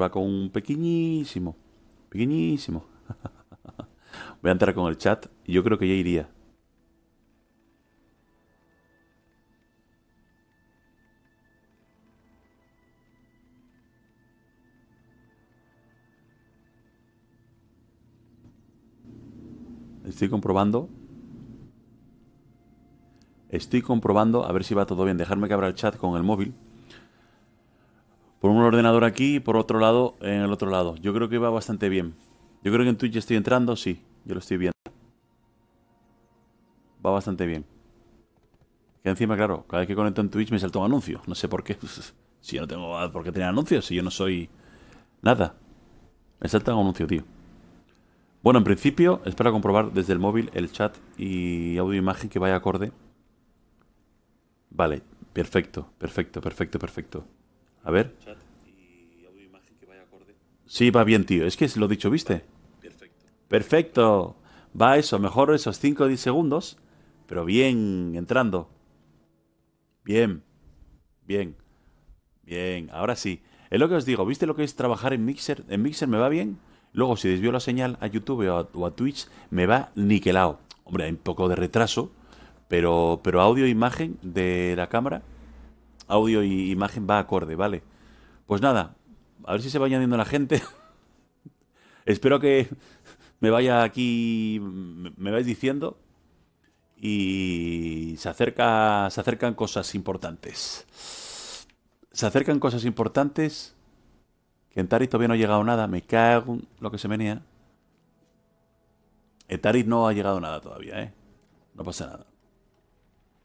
va con un pequeñísimo. Pequeñísimo. Voy a entrar con el chat y yo creo que ya iría. Estoy comprobando. Estoy comprobando a ver si va todo bien. Dejarme que abra el chat con el móvil por un ordenador aquí y por otro lado en el otro lado. Yo creo que va bastante bien. Yo creo que en Twitch estoy entrando, sí, yo lo estoy viendo. Va bastante bien. Que encima, claro, cada vez que conecto en Twitch me salta un anuncio. No sé por qué. si yo no tengo por qué tener anuncios, si yo no soy nada. Me salta un anuncio, tío. Bueno, en principio espero comprobar desde el móvil el chat y audio imagen que vaya acorde. Vale, perfecto, perfecto, perfecto, perfecto. A ver. Sí, va bien, tío. Es que lo dicho, ¿viste? Perfecto. Perfecto. Va eso, mejor esos 5 o 10 segundos, pero bien entrando. Bien. Bien. Bien, ahora sí. Es lo que os digo, ¿viste lo que es trabajar en Mixer? En Mixer me va bien. Luego, si desvío la señal a YouTube o a, Twitch, me va niquelado. Hombre, hay un poco de retraso, pero, pero audio e imagen de la cámara audio y imagen va acorde, ¿vale? Pues nada, a ver si se va añadiendo la gente. Espero que me vaya aquí, me vais diciendo. Y se, acerca, se acercan cosas importantes. Se acercan cosas importantes. Que en todavía no ha llegado nada. Me cago en lo que se venía. En no ha llegado nada todavía, ¿eh? No pasa nada.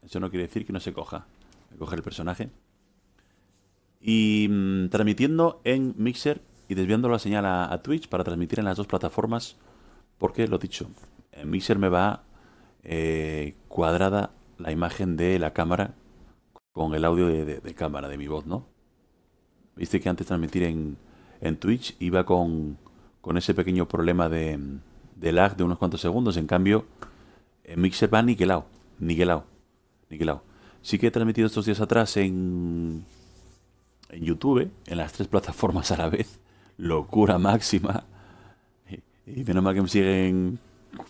Eso no quiere decir que no se coja coger el personaje. Y mm, transmitiendo en Mixer y desviando la señal a, Twitch para transmitir en las dos plataformas. Porque, lo dicho, en Mixer me va eh, cuadrada la imagen de la cámara con el audio de, cámara de mi voz, ¿no? Viste que antes transmitir en, en Twitch iba con, con ese pequeño problema de, de, lag de unos cuantos segundos. En cambio, en Mixer va niquelado, niquelado, niquelado. Sí que he transmitido estos días atrás en, en YouTube, en las tres plataformas a la vez. Locura máxima. Y menos mal que me siguen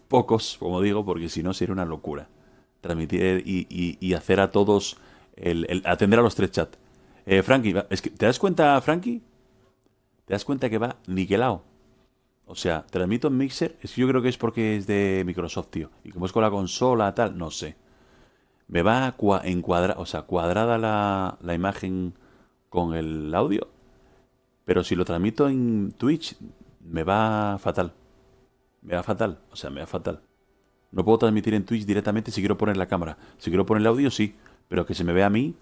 pocos, como digo, porque si no sería una locura. Transmitir y, y, hacer a todos, el, atender a los tres chats. Eh, Frankie, ¿te das cuenta, Frankie? ¿Te das cuenta que va niquelado? O sea, transmito en Mixer, es que yo creo que es porque es de Microsoft, tío. Y como es con la consola, tal, no sé. ¿Me va en o sea, cuadrada la, imagen con el audio? Pero si lo transmito en Twitch, me va fatal. Me va fatal, o sea, me va fatal. No puedo transmitir en Twitch directamente si quiero poner la cámara. Si quiero poner el audio, sí. Pero que se me vea a mí,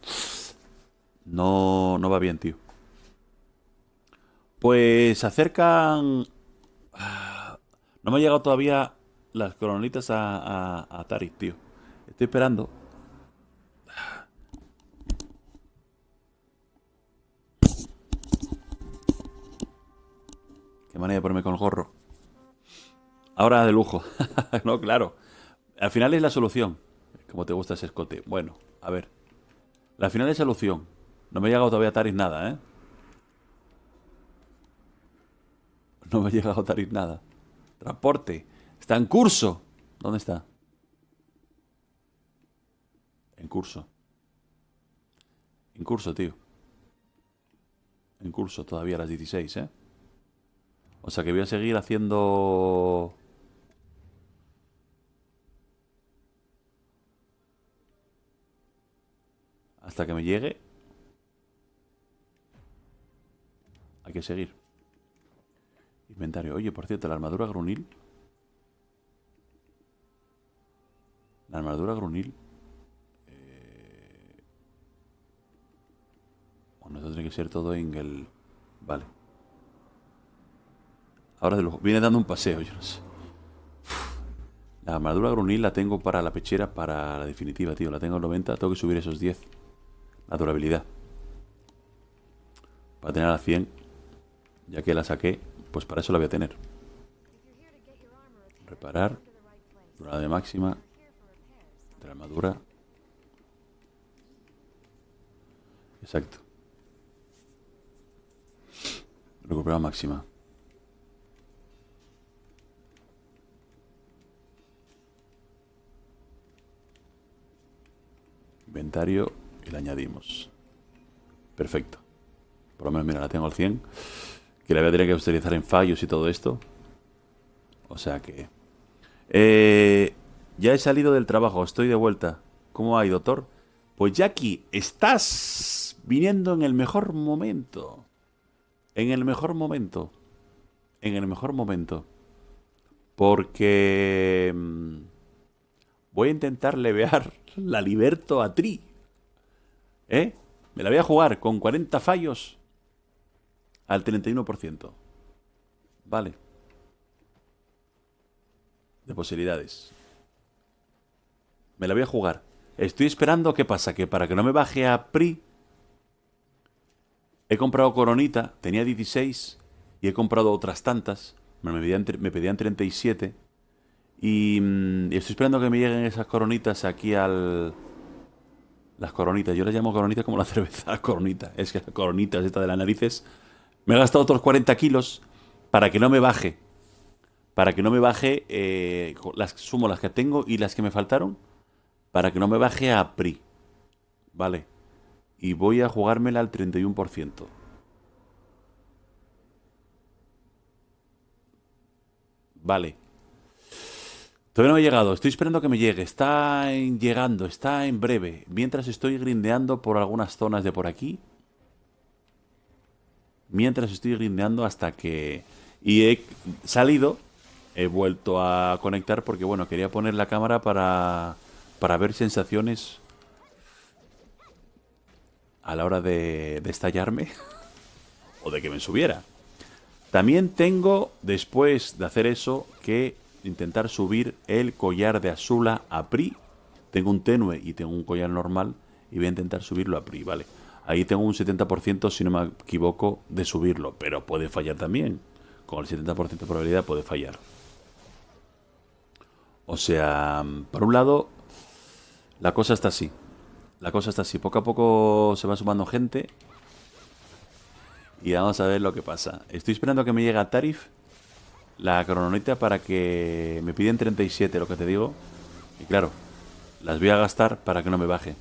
no, no va bien, tío. Pues se acercan... Ah, no me ha llegado todavía las coronitas a, a, a Tarik, tío. Estoy esperando Qué manera de ponerme con el gorro. Ahora de lujo. no, claro. Al final es la solución. Como te gusta ese escote. Bueno, a ver. La final es solución. No me ha llegado todavía a Taris nada, ¿eh? No me ha llegado a Taris nada. Transporte. Está en curso. ¿Dónde está? En curso. En curso, tío. En curso todavía a las 16, ¿eh? O sea que voy a seguir haciendo... Hasta que me llegue. Hay que seguir. Inventario. Oye, por cierto, la armadura grunil. La armadura grunil. Eh... Bueno, esto tiene que ser todo en el... Vale. Ahora viene dando un paseo, yo no sé. La armadura grunil la tengo para la pechera, para la definitiva, tío. La tengo a 90, tengo que subir esos 10. La durabilidad. Para tener a la 100. Ya que la saqué, pues para eso la voy a tener. Reparar. de máxima. De la armadura. Exacto. Recuperar máxima. inventario y la añadimos. Perfecto. Por lo menos, mira, la tengo al 100. Que la voy a tener que utilizar en fallos y todo esto. O sea que... Eh, ya he salido del trabajo, estoy de vuelta. ¿Cómo hay, doctor? Pues Jackie, estás viniendo en el mejor momento. En el mejor momento. En el mejor momento. Porque... Mm, voy a intentar levear la liberto a tri. ¿Eh? Me la voy a jugar con 40 fallos al 31%. Vale. De posibilidades. Me la voy a jugar. Estoy esperando, ¿qué pasa? Que para que no me baje a PRI, he comprado Coronita, tenía 16, y he comprado otras tantas, me pedían, me pedían 37 Mm, y, estoy esperando que me lleguen esas coronitas aquí al... Las coronitas, yo las llamo coronitas como la cerveza, coronita Es que las coronitas, esta de las narices. Me he gastado otros 40 kilos para que no me baje. Para que no me baje, eh, las sumo las que tengo y las que me faltaron. Para que no me baje a PRI. Vale. Y voy a jugármela al 31%. Vale, Todavía no ha llegado, estoy esperando que me llegue. Está llegando, está en breve. Mientras estoy grindeando por algunas zonas de por aquí. Mientras estoy grindeando hasta que... Y he salido, he vuelto a conectar porque, bueno, quería poner la cámara para, para ver sensaciones a la hora de, de estallarme o de que me subiera. También tengo, después de hacer eso, que intentar subir el collar de Azula a Pri. Tengo un tenue y tengo un collar normal y voy a intentar subirlo a Pri, ¿vale? Ahí tengo un 70%, si no me equivoco, de subirlo, pero puede fallar también. Con el 70% de probabilidad puede fallar. O sea, por un lado, la cosa está así. La cosa está así. Poco a poco se va sumando gente. Y vamos a ver lo que pasa. Estoy esperando a que me llegue a Tarif la crononita para que me piden 37, lo que te digo. Y claro, las voy a gastar para que no me baje.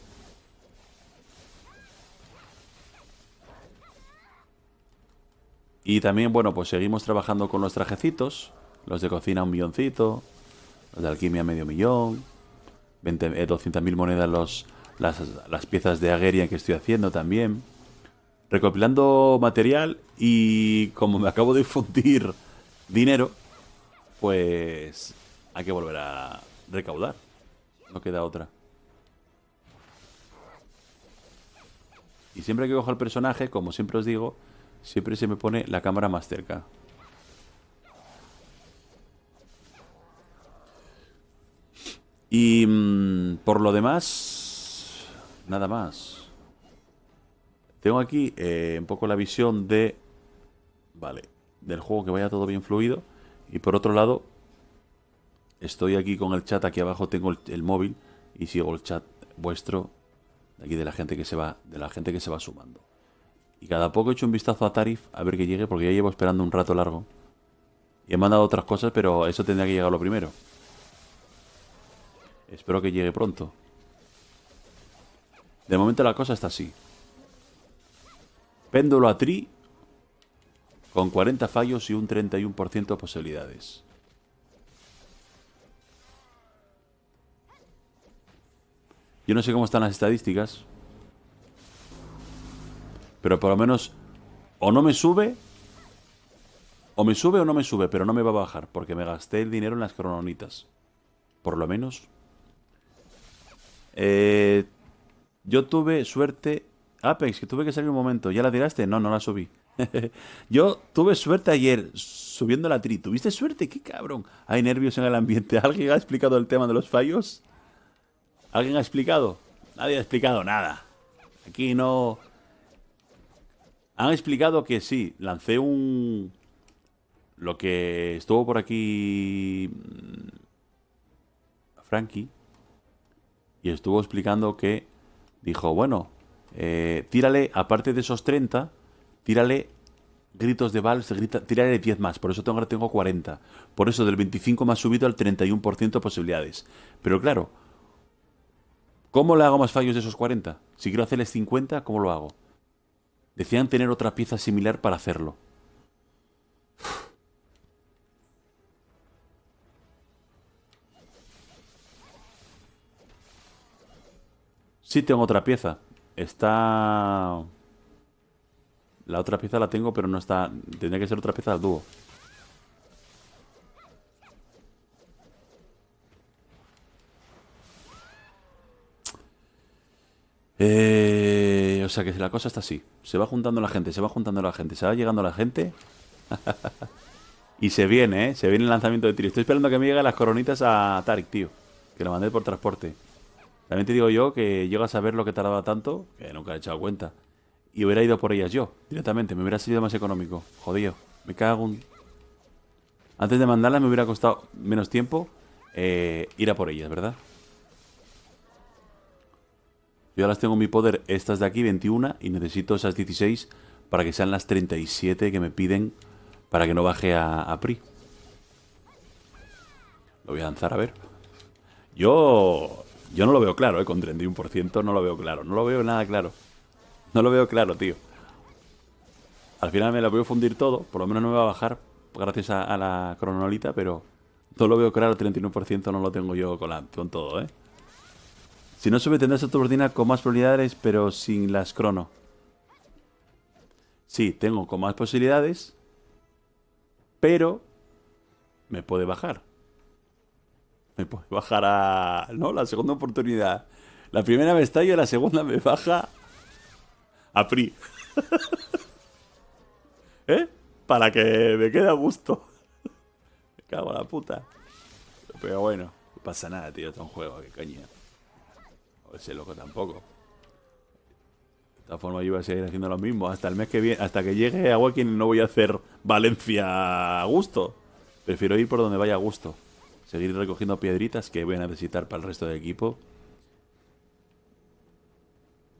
Y también, bueno, pues seguimos trabajando con los trajecitos. Los de cocina un milloncito. Los de alquimia medio millón. 20, 200.000 eh, monedas los, las, piezas de agueria que estoy haciendo también. Recopilando material y como me acabo de fundir dinero, pues hay que volver a recaudar. No queda otra. Y siempre que cojo al personaje, como siempre os digo, siempre se me pone la cámara más cerca. Y mm, por lo demás, nada más. Tengo aquí eh, un poco la visión de... Vale, del juego que vaya todo bien fluido. Y por otro lado, estoy aquí con el chat, aquí abajo tengo el, móvil y sigo el chat vuestro, aquí de la gente que se va, de la gente que se va sumando. Y cada poco he hecho un vistazo a Tarif a ver que llegue, porque ya llevo esperando un rato largo. Y he mandado otras cosas, pero eso tendría que llegar lo primero. Espero que llegue pronto. De momento la cosa está así. Péndulo a Tri con 40 fallos y un 31% de posibilidades. Yo no sé cómo están las estadísticas. Pero por lo menos o no me sube o me sube o no me sube, pero no me va a bajar porque me gasté el dinero en las crononitas. Por lo menos. Eh, yo tuve suerte... Apex, que tuve que salir un momento. ¿Ya la tiraste? No, no la subí. Yo tuve suerte ayer subiendo la tri. ¿Tuviste suerte? ¡Qué cabrón! Hay nervios en el ambiente. ¿Alguien ha explicado el tema de los fallos? ¿Alguien ha explicado? Nadie ha explicado nada. Aquí no... Han explicado que sí, lancé un... Lo que estuvo por aquí... Mm, Frankie. Y estuvo explicando que... Dijo, bueno, eh, tírale, aparte de esos 30, tírale gritos de vals, grita, tírale 10 más, por eso tengo, ahora tengo 40. Por eso del 25 más subido al 31% de posibilidades. Pero claro, ¿cómo le hago más fallos de esos 40? Si quiero hacerles 50, ¿cómo lo hago? Decían tener otra pieza similar para hacerlo. Sí tengo otra pieza. Está... La otra pieza la tengo, pero no está... Tendría que ser otra pieza al dúo. Eh, o sea que la cosa está así. Se va juntando la gente, se va juntando la gente, se va llegando la gente. y se viene, ¿eh? Se viene el lanzamiento de tiro. Estoy esperando que me lleguen las coronitas a Tarik, tío. Que lo mandé por transporte. También te digo yo que llegas a ver lo que tardaba tanto, que nunca he echado cuenta y hubiera ido por ellas yo, directamente. Me hubiera sido más económico. Jodido. Me cago un... Antes de mandarlas me hubiera costado menos tiempo eh, ir a por ellas, ¿verdad? Yo ahora las tengo en mi poder, estas de aquí, 21, y necesito esas 16 para que sean las 37 que me piden para que no baje a, a PRI. Lo voy a lanzar, a ver. Yo... Yo no lo veo claro, ¿eh? Con 31% no lo veo claro. No lo veo nada claro. No lo veo claro, tío. Al final me la voy a fundir todo. Por lo menos no me va a bajar gracias a, la cronolita, pero no lo veo claro. 31% no lo tengo yo con, todo, ¿eh? Si no sube, tendrás otra con más probabilidades, pero sin las crono. Sí, tengo con más posibilidades, pero me puede bajar. Me puede bajar a... No, la segunda oportunidad. La primera me estalla, la segunda me baja a ¿Eh? Para que me quede a gusto. Me cago en la puta. Pero bueno, no pasa nada, tío. Está un juego, que caña. O ese loco tampoco. De esta forma yo voy a seguir haciendo lo mismo. Hasta el mes que viene, hasta que llegue a Walking no voy a hacer Valencia a gusto. Prefiero ir por donde vaya a gusto. Seguir recogiendo piedritas que voy a necesitar para el resto del equipo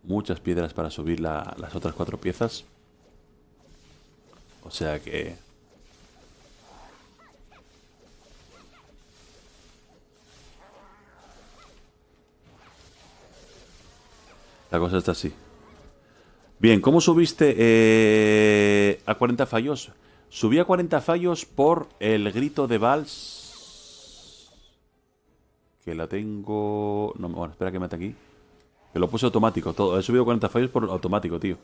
muchas piedras para subir las otras cuatro piezas. O sea que... La cosa está así. Bien, ¿cómo subiste eh, a 40 fallos? Subí a 40 fallos por el grito de Vals. Que la tengo... No, bueno, espera que mate aquí. Que lo puse automático, todo. He subido 40 fallos por automático, tío.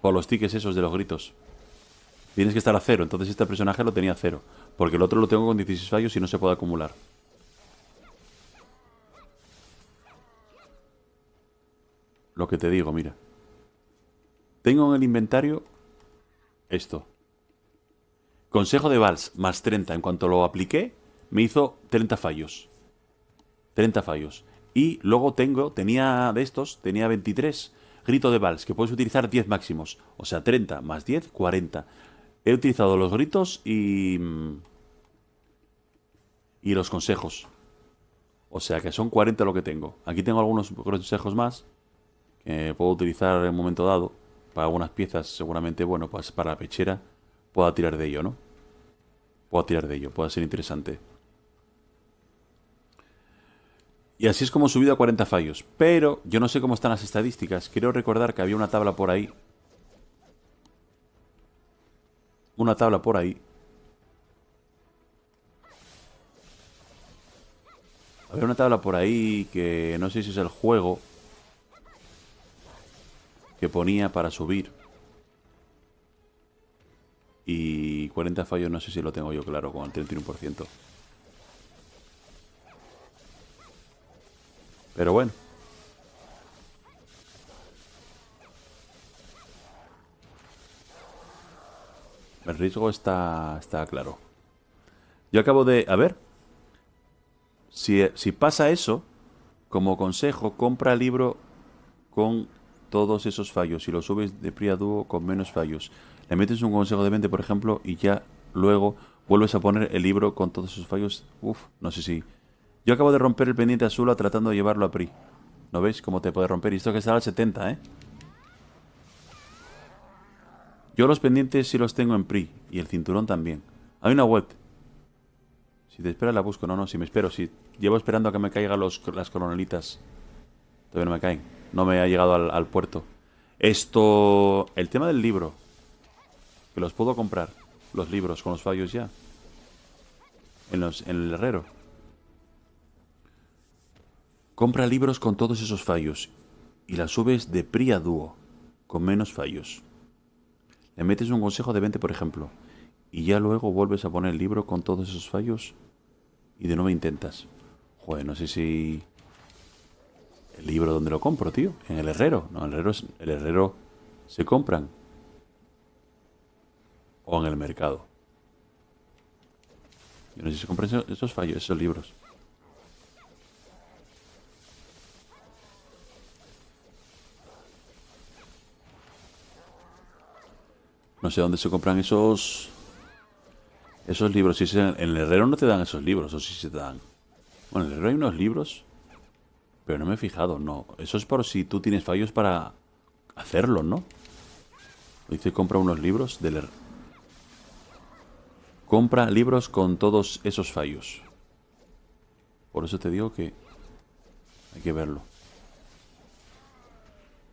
Por los tickets esos de los gritos. Tienes que estar a cero, entonces este personaje lo tenía a cero. Porque el otro lo tengo con 16 fallos y no se puede acumular. Lo que te digo, mira. Tengo en el inventario esto. Consejo de Vals, más 30. En cuanto lo apliqué, me hizo 30 fallos. 30 fallos. Y luego tengo, tenía de estos, tenía 23 gritos de vals, que puedes utilizar 10 máximos. O sea, 30 más 10, 40. He utilizado los gritos y... Mm, y los consejos. O sea que son 40 lo que tengo. Aquí tengo algunos consejos más que puedo utilizar en un momento dado. Para algunas piezas, seguramente, bueno, pues para la pechera puedo tirar de ello, ¿no? Puedo tirar de ello, puede ser interesante. Y así es como he subido a 40 fallos. Pero yo no sé cómo están las estadísticas. Quiero recordar que había una tabla por ahí. Una tabla por ahí. Había una tabla por ahí que no sé si es el juego que ponía para subir. Y 40 fallos no sé si lo tengo yo claro con el 31%. Pero bueno. El riesgo está, está claro. Yo acabo de... A ver. Si, pasa eso, como consejo, compra el libro con todos esos fallos. Si lo subes de pria con menos fallos. Le metes un consejo de 20, por ejemplo, y ya luego vuelves a poner el libro con todos esos fallos. Uf, no sé si yo acabo de romper el pendiente azul tratando de llevarlo a PRI. ¿No veis cómo te puede romper? Y esto que está al 70, ¿eh? Yo los pendientes sí los tengo en PRI. Y el cinturón también. Hay una web. Si te esperas la busco. No, no, si me espero. Si llevo esperando a que me caigan las coronelitas. Todavía no me caen. No me ha llegado al, al puerto. Esto... El tema del libro. Que los puedo comprar. Los libros con los fallos ya. En, los, en el herrero. Compra libros con todos esos fallos y las subes de PRI dúo, con menos fallos. Le metes un consejo de 20, por ejemplo, y ya luego vuelves a poner el libro con todos esos fallos y de nuevo intentas. Joder, no sé si... El libro donde lo compro, tío. En el herrero. No, el herrero, el herrero se compran. O en el mercado. Yo no sé si se compran esos fallos, esos libros. No sé dónde se compran esos... Esos libros. Si en, el herrero no te dan esos libros, o si se dan. Bueno, en el herrero hay unos libros. Pero no me he fijado, no. Eso es por si tú tienes fallos para hacerlo, ¿no? Dice compra unos libros del herrero. Compra libros con todos esos fallos. Por eso te digo que hay que verlo.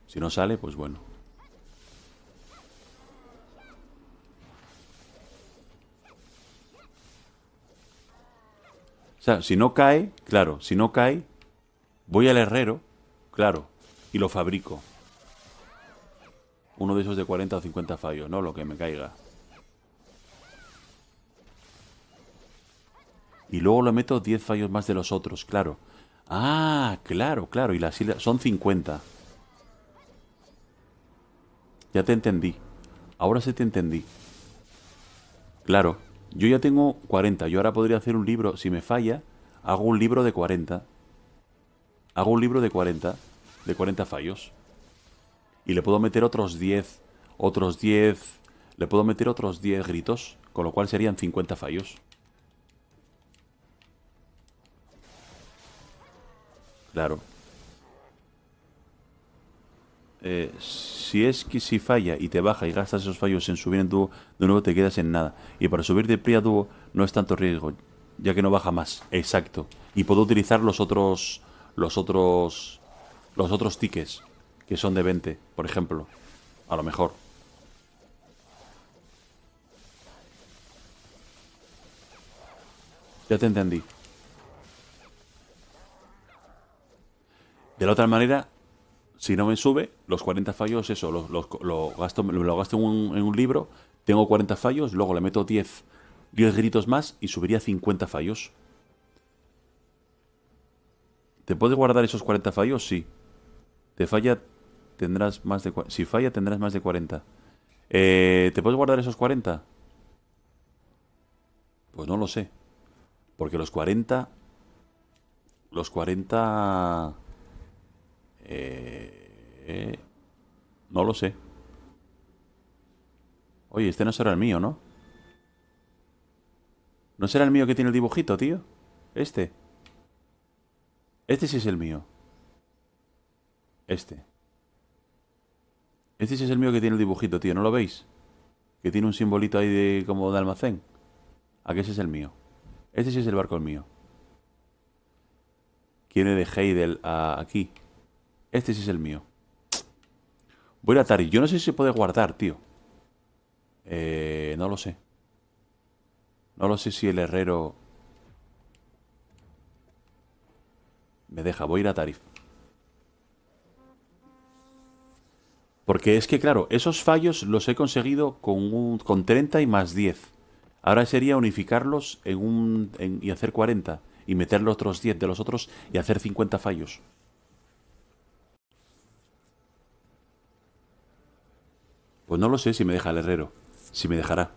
Si no sale, pues bueno. sea, si no cae, claro, si no cae, voy al herrero, claro, y lo fabrico. Uno de esos de 40 o 50 fallos, ¿no? Lo que me caiga. Y luego le meto 10 fallos más de los otros, claro. Ah, claro, claro. Y las islas son 50. Ya te entendí. Ahora sí te entendí. Claro. Yo ya tengo 40, yo ahora podría hacer un libro, si me falla, hago un libro de 40. Hago un libro de 40, de 40 fallos. Y le puedo meter otros 10, otros 10, le puedo meter otros 10 gritos, con lo cual serían 50 fallos. Claro. Eh, si es que si falla y te baja y gastas esos fallos en subir en dúo, de nuevo te quedas en nada. Y para subir de pri a dúo no es tanto riesgo, ya que no baja más. Exacto. Y puedo utilizar los otros. Los otros. Los otros tickets, que son de 20, por ejemplo. A lo mejor. Ya te entendí. De la otra manera, si no me sube, los 40 fallos, eso, lo gasto, lo en un, libro, tengo 40 fallos, luego le meto 10, 10 gritos más y subiría 50 fallos. ¿Te puedes guardar esos 40 fallos? Sí. Te falla, tendrás más de... Si falla, tendrás más de 40. Eh, ¿Te puedes guardar esos 40? Pues no lo sé. Porque los 40... Los 40... Eh, no lo sé. Oye, este no será el mío, ¿no? ¿No será el mío que tiene el dibujito, tío? Este. Este sí es el mío. Este. Este sí es el mío que tiene el dibujito, tío. ¿No lo veis? Que tiene un simbolito ahí de como de almacén. Aquí ese es el mío. Este sí es el barco el mío. Quiere de Heidel a aquí. Este sí es el mío. Voy a Tarif. Yo no sé si se puede guardar, tío. Eh, no lo sé. No lo sé si el herrero... Me deja, voy a ir a Tarif. Porque es que, claro, esos fallos los he conseguido con, con 30 y más 10. Ahora sería unificarlos en un, y hacer 40. Y meter los otros 10 de los otros y hacer 50 fallos. Pues no lo sé si me deja el herrero. Si me dejará.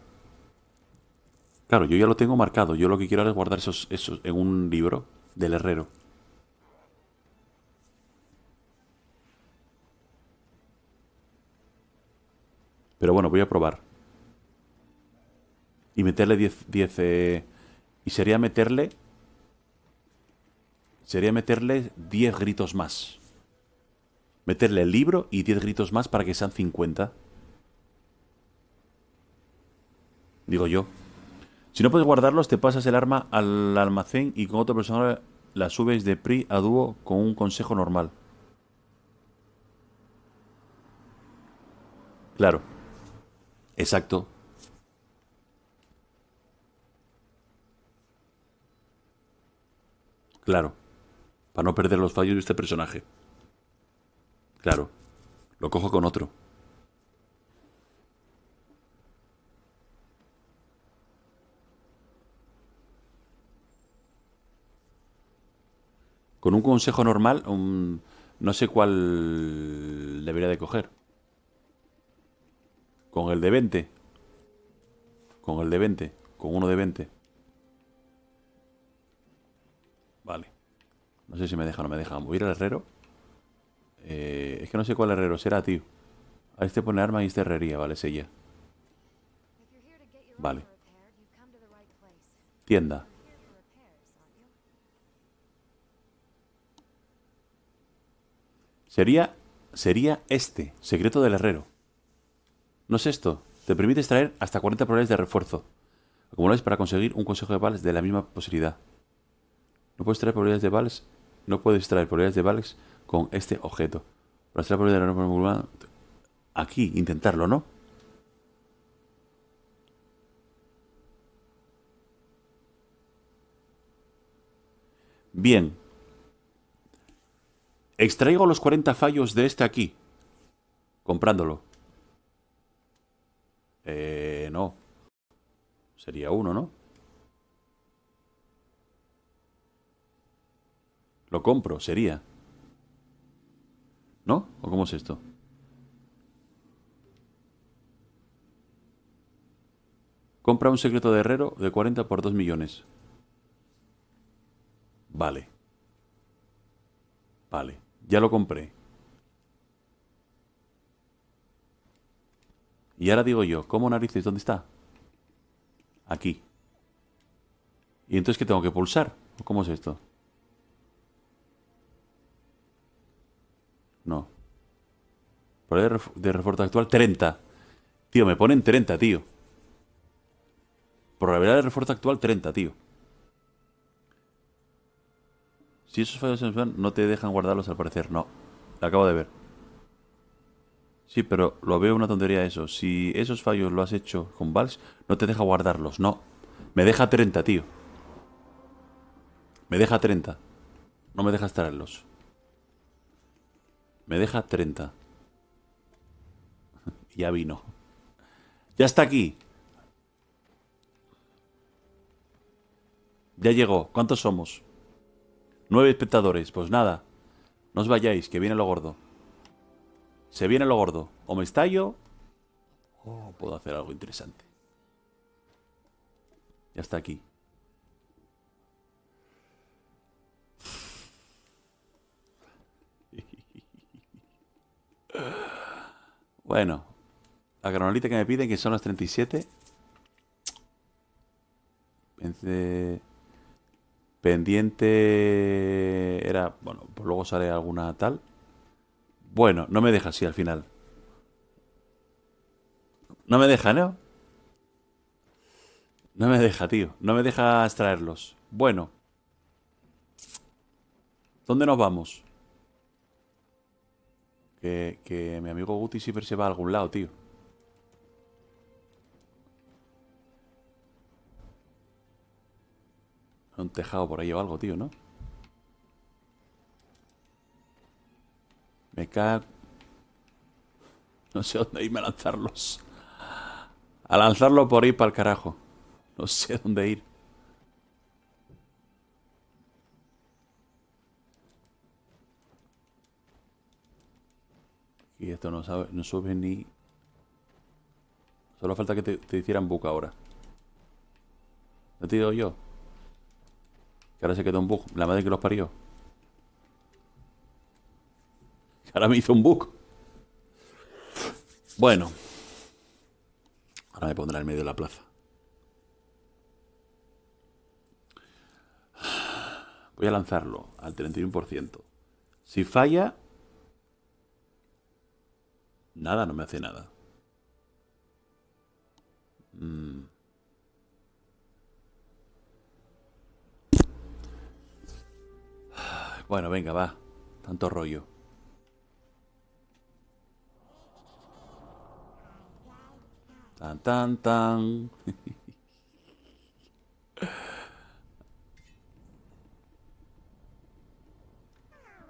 Claro, yo ya lo tengo marcado. Yo lo que quiero ahora es guardar esos, esos en un libro del herrero. Pero bueno, voy a probar. Y meterle 10... 10 eh, y sería meterle... Sería meterle 10 gritos más. Meterle el libro y 10 gritos más para que sean 50. digo yo. Si no puedes guardarlos, te pasas el arma al almacén y con otro personaje la subes de PRI a dúo con un consejo normal. Claro. Exacto. Claro. Para no perder los fallos de este personaje. Claro. Lo cojo con otro. Con un consejo normal, no sé cuál debería de coger. Con el de 20. Con el de 20. Con uno de 20. Vale. No sé si me deja o no me deja. Voy a ir al herrero. Eh, es que no sé cuál herrero será, tío. A este pone arma y este herrería. Vale, sella. Vale. Tienda. Sería, sería este, secreto del herrero. No es esto, te permite extraer hasta 40 probabilidades de refuerzo, Acumuláis para conseguir un consejo de vales de la misma posibilidad. No puedes traer probabilidades de vales, no puedes traer probabilidades de vales con este objeto. Para extraer probabilidades de la aquí, intentarlo, ¿no? Bien, Extraigo los 40 fallos de este aquí. Comprándolo. Eh, no. Sería uno, ¿no? Lo compro, sería. ¿No? ¿O cómo es esto? Compra un secreto de herrero de 40 por 2 millones. Vale. Vale. Ya lo compré. Y ahora digo yo, ¿cómo narices? ¿Dónde está? Aquí. ¿Y entonces qué tengo que pulsar? ¿Cómo es esto? No. Probabilidad de refuerzo actual, 30. Tío, me ponen 30, tío. Probabilidad de refuerzo actual, 30, tío. Si esos fallos en no te dejan guardarlos al parecer, no. acabo de ver. Sí, pero lo veo una tontería eso. Si esos fallos lo has hecho con Vals, no te deja guardarlos, no. Me deja 30, tío. Me deja 30. No me deja estar en los. Me deja 30. ya vino. Ya está aquí. Ya llegó. ¿Cuántos somos? Nueve espectadores, pues nada. No os vayáis, que viene lo gordo. Se viene lo gordo. O me estallo... O puedo hacer algo interesante. Ya está aquí. Bueno, la granolita que me piden, que son las 37. Vence... Pendiente era... Bueno, pues luego sale alguna tal. Bueno, no me deja así al final. No me deja, ¿no? No me deja, tío. No me deja extraerlos. Bueno. ¿Dónde nos vamos? Que, que mi amigo Guti siempre se va a algún lado, tío. un tejado por ahí o algo, tío, ¿no? Me cago... No sé dónde irme a lanzarlos. A lanzarlo por ahí para el carajo. No sé dónde ir. Y esto no, sabe, no sube ni... Solo falta que te, hicieran buca ahora. ¿Lo tiro yo? Que ahora se quedó un bug. La madre que los parió. ahora me hizo un bug. Bueno. Ahora me pondrá en medio de la plaza. Voy a lanzarlo al 31%. Si falla... Nada, no me hace nada. Mmm... Bueno, venga, va. Tanto rollo. Tan, tan, tan.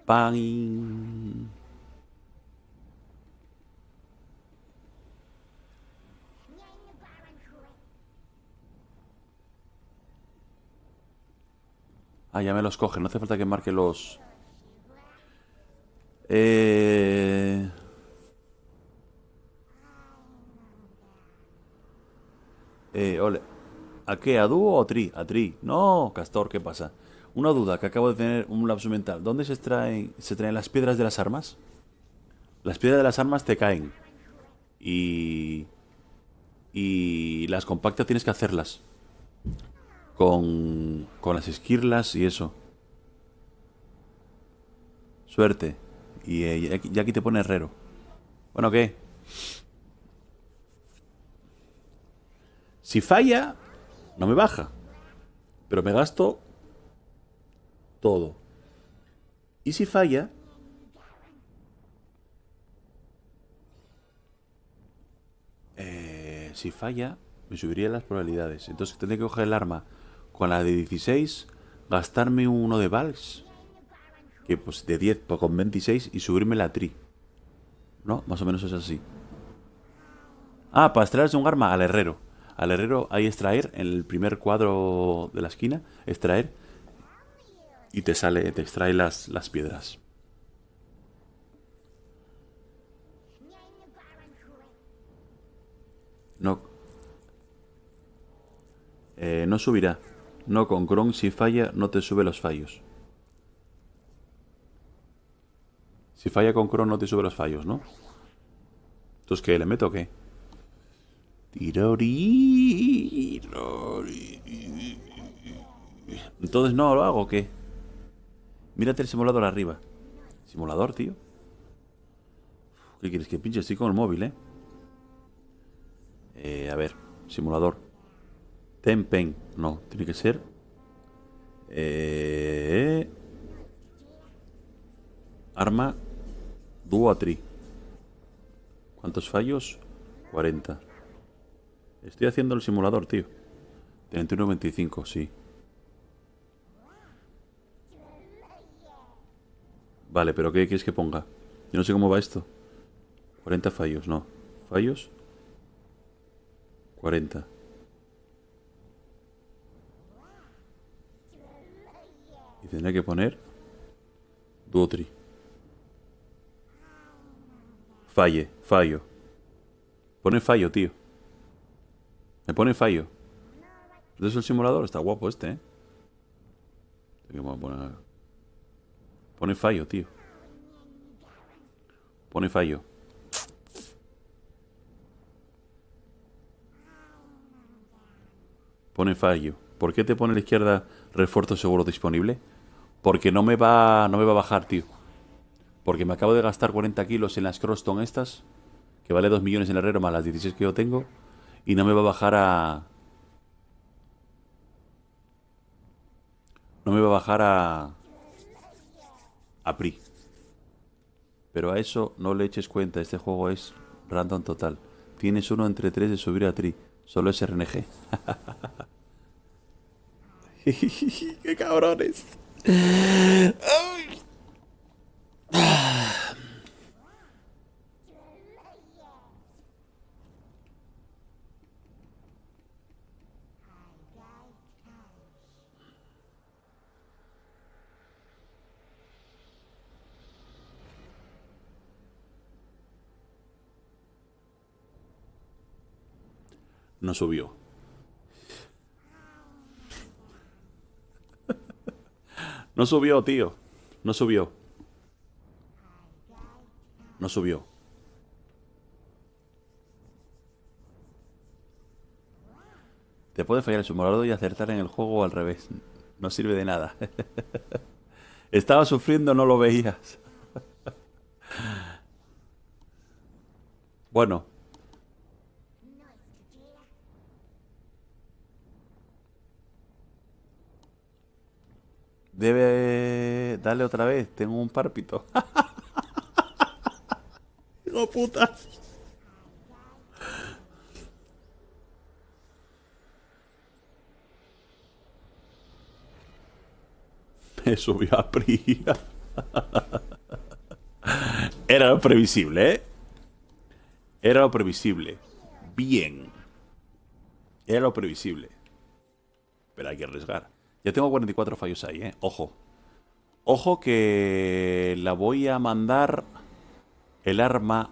Bang. Ah, ya me los coge. No hace falta que marque los... Eh... Eh, ole. ¿A qué? ¿A dúo o a tri? A tri. No, Castor, ¿qué pasa? Una duda que acabo de tener un lapso mental. ¿Dónde se se traen las piedras de las armas? Las piedras de las armas te caen. Y... Y las compactas tienes que hacerlas con, con las esquirlas y eso. Suerte. Y eh, ya aquí te pone herrero. Bueno, ¿qué? Si falla, no me baja. Pero me gasto todo. Y si falla... Eh, si falla, me subiría las probabilidades. Entonces tendré que coger el arma con la de 16, gastarme uno de Vals, que pues de 10 pues, con 26 y subirme la tri. ¿No? Más o menos es así. Ah, para extraerse un arma al herrero. Al herrero hay extraer en el primer cuadro de la esquina, extraer y te sale, te extrae las, las piedras. No. Eh, no subirá. No con Chrome, si falla no te sube los fallos. Si falla con Chrome, no te sube los fallos, ¿no? Entonces, ¿qué? ¿Le meto o qué? Tirori, Entonces, ¿no lo hago o qué? Mírate el simulador arriba. ¿Simulador, tío? ¿Qué quieres que pinche? así con el móvil, ¿eh? Eh, a ver, simulador. Tenpen. No, tiene que ser. Eh, arma Duatri. ¿Cuántos fallos? 40. Estoy haciendo el simulador, tío. 31 sí. Vale, pero ¿qué quieres que ponga? Yo no sé cómo va esto. 40 fallos, no. ¿Fallos? 40. Tendría que poner Duotri. Falle, fallo. Pone fallo, tío. Me pone fallo. es el simulador? Está guapo este, ¿eh? Pone fallo, tío. Pone fallo. Pone fallo. ¿Por qué te pone a la izquierda refuerzo seguro disponible? Porque no me va, no me va a bajar, tío. Porque me acabo de gastar 40 kilos en las Croston estas, que vale 2 millones en el herrero más las 16 que yo tengo, y no me va a bajar a... No me va a bajar a... A PRI. Pero a eso no le eches cuenta, este juego es random total. Tienes uno entre tres de subir a TRI, solo es RNG. ¡Qué cabrones! no subió. No subió, tío. No subió. No subió. Te puede fallar el sumorador y acertar en el juego al revés. No sirve de nada. Estaba sufriendo, no lo veías. bueno, Debe darle otra vez. Tengo un párpito. Hijo puta. Me subió a prisa. Era lo previsible, ¿eh? Era lo previsible. Bien. Era lo previsible. Pero hay que arriesgar. Ya tengo 44 fallos ahí, ¿eh? Ojo. Ojo que la voy a mandar el arma...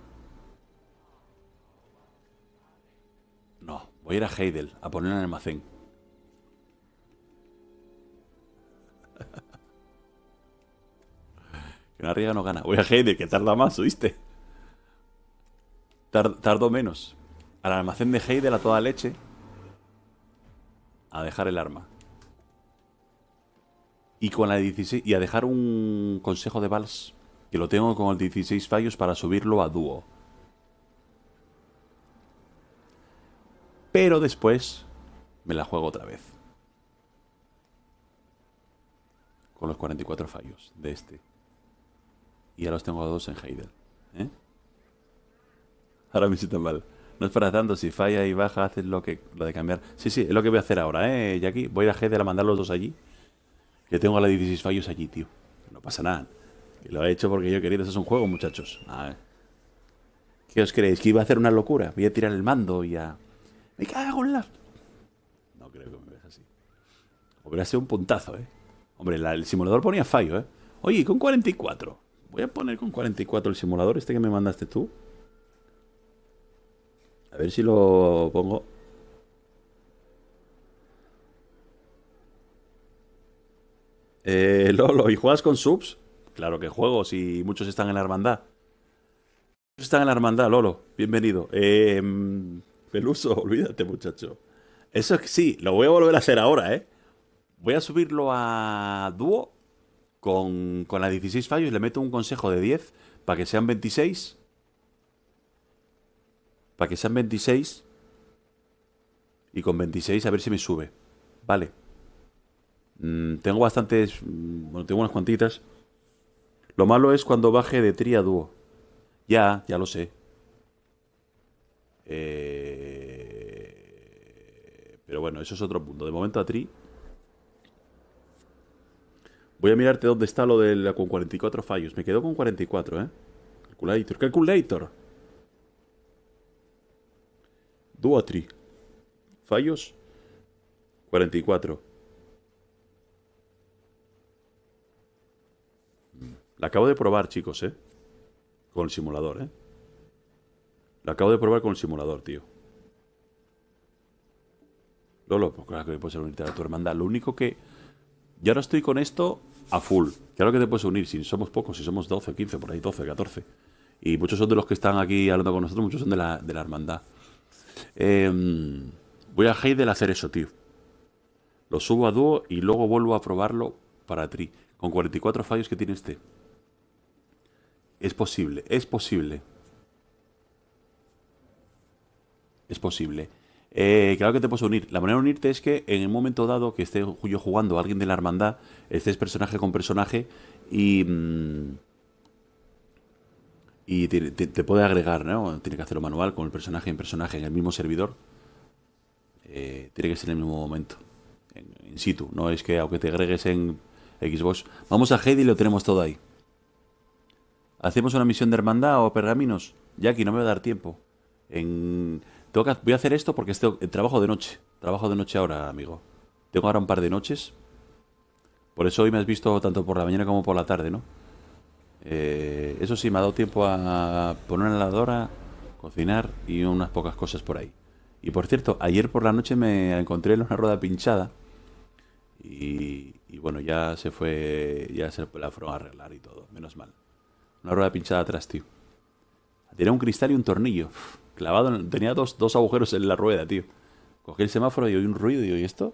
No, voy a ir a Heidel a poner en el almacén. que no riga no gana. Voy a Heidel, que tarda más, ¿oíste? tardo menos. Al almacén de Heidel a toda leche. A dejar el arma y con la 16 y a dejar un consejo de vals que lo tengo con el 16 fallos para subirlo a dúo. Pero después me la juego otra vez. Con los 44 fallos de este. Y ya los tengo a dos en Heidel. ¿eh? Ahora me siento mal. No es para tanto, si falla y baja, haces lo que lo de cambiar. Sí, sí, es lo que voy a hacer ahora, ¿eh, Jackie? Voy a Heidel a mandar los dos allí. Que tengo a la 16 fallos allí, tío. No pasa nada. Y lo he hecho porque yo quería querido. Eso es un juego, muchachos. A ver. ¿Qué os creéis? ¿Que iba a hacer una locura? Voy a tirar el mando y a... ¡Me cago en la...! No creo que me veas así. Hubiera sido un puntazo, ¿eh? Hombre, el simulador ponía fallo, ¿eh? Oye, con 44. Voy a poner con 44 el simulador este que me mandaste tú. A ver si lo pongo Eh, Lolo, ¿y juegas con subs? Claro que juego, si muchos están en la hermandad. Muchos están en la hermandad, Lolo. Bienvenido. Eh, Peluso, olvídate, muchacho. Eso sí, lo voy a volver a hacer ahora, ¿eh? Voy a subirlo a dúo con, con las 16 fallos. Le meto un consejo de 10 para que sean 26. Para que sean 26. Y con 26 a ver si me sube. Vale. Mm, tengo bastantes. Mm, bueno, tengo unas cuantitas. Lo malo es cuando baje de tri a dúo. Ya, ya lo sé. Eh, pero bueno, eso es otro punto. De momento a tri. Voy a mirarte dónde está lo de con 44 fallos. Me quedo con 44, ¿eh? Calculator, calculator. tri Fallos. 44. La acabo de probar, chicos, ¿eh? Con el simulador, ¿eh? La acabo de probar con el simulador, tío. Lolo, pues claro que puedes unirte a tu hermandad. Lo único que... Ya no estoy con esto a full. Claro que te puedes unir, si somos pocos, si somos 12, 15, por ahí 12, 14. Y muchos son de los que están aquí hablando con nosotros, muchos son de la, hermandad. Em, voy a Heidel a hacer eso, tío. Lo subo a dúo y luego vuelvo a probarlo para tri. Con 44 fallos que tiene este. Es posible, es posible. Es posible. Eh, claro que te puedes unir. La manera de unirte es que en el momento dado que esté yo jugando a alguien de la hermandad, estés personaje con personaje y. Mm, y te, puede agregar, ¿no? Tiene que hacerlo manual con el personaje en personaje en el mismo servidor. Eh, tiene que ser en el mismo momento. En, in situ. No es que aunque te agregues en Xbox. Vamos a Heidi y lo tenemos todo ahí. ¿Hacemos una misión de hermandad o pergaminos? Jackie, no me va a dar tiempo. En... Voy a hacer esto porque estoy... Eh, trabajo de noche. Trabajo de noche ahora, amigo. Tengo ahora un par de noches. Por eso hoy me has visto tanto por la mañana como por la tarde, ¿no? Eh, eso sí, me ha dado tiempo a poner una heladora, cocinar y unas pocas cosas por ahí. Y por cierto, ayer por la noche me encontré en una rueda pinchada. Y, y bueno, ya se fue, ya se la fueron a arreglar y todo, menos mal. Una rueda pinchada atrás, tío. Tenía un cristal y un tornillo. Clavado Tenía dos, agujeros en la rueda, tío. Cogí el semáforo y oí un ruido y oí esto.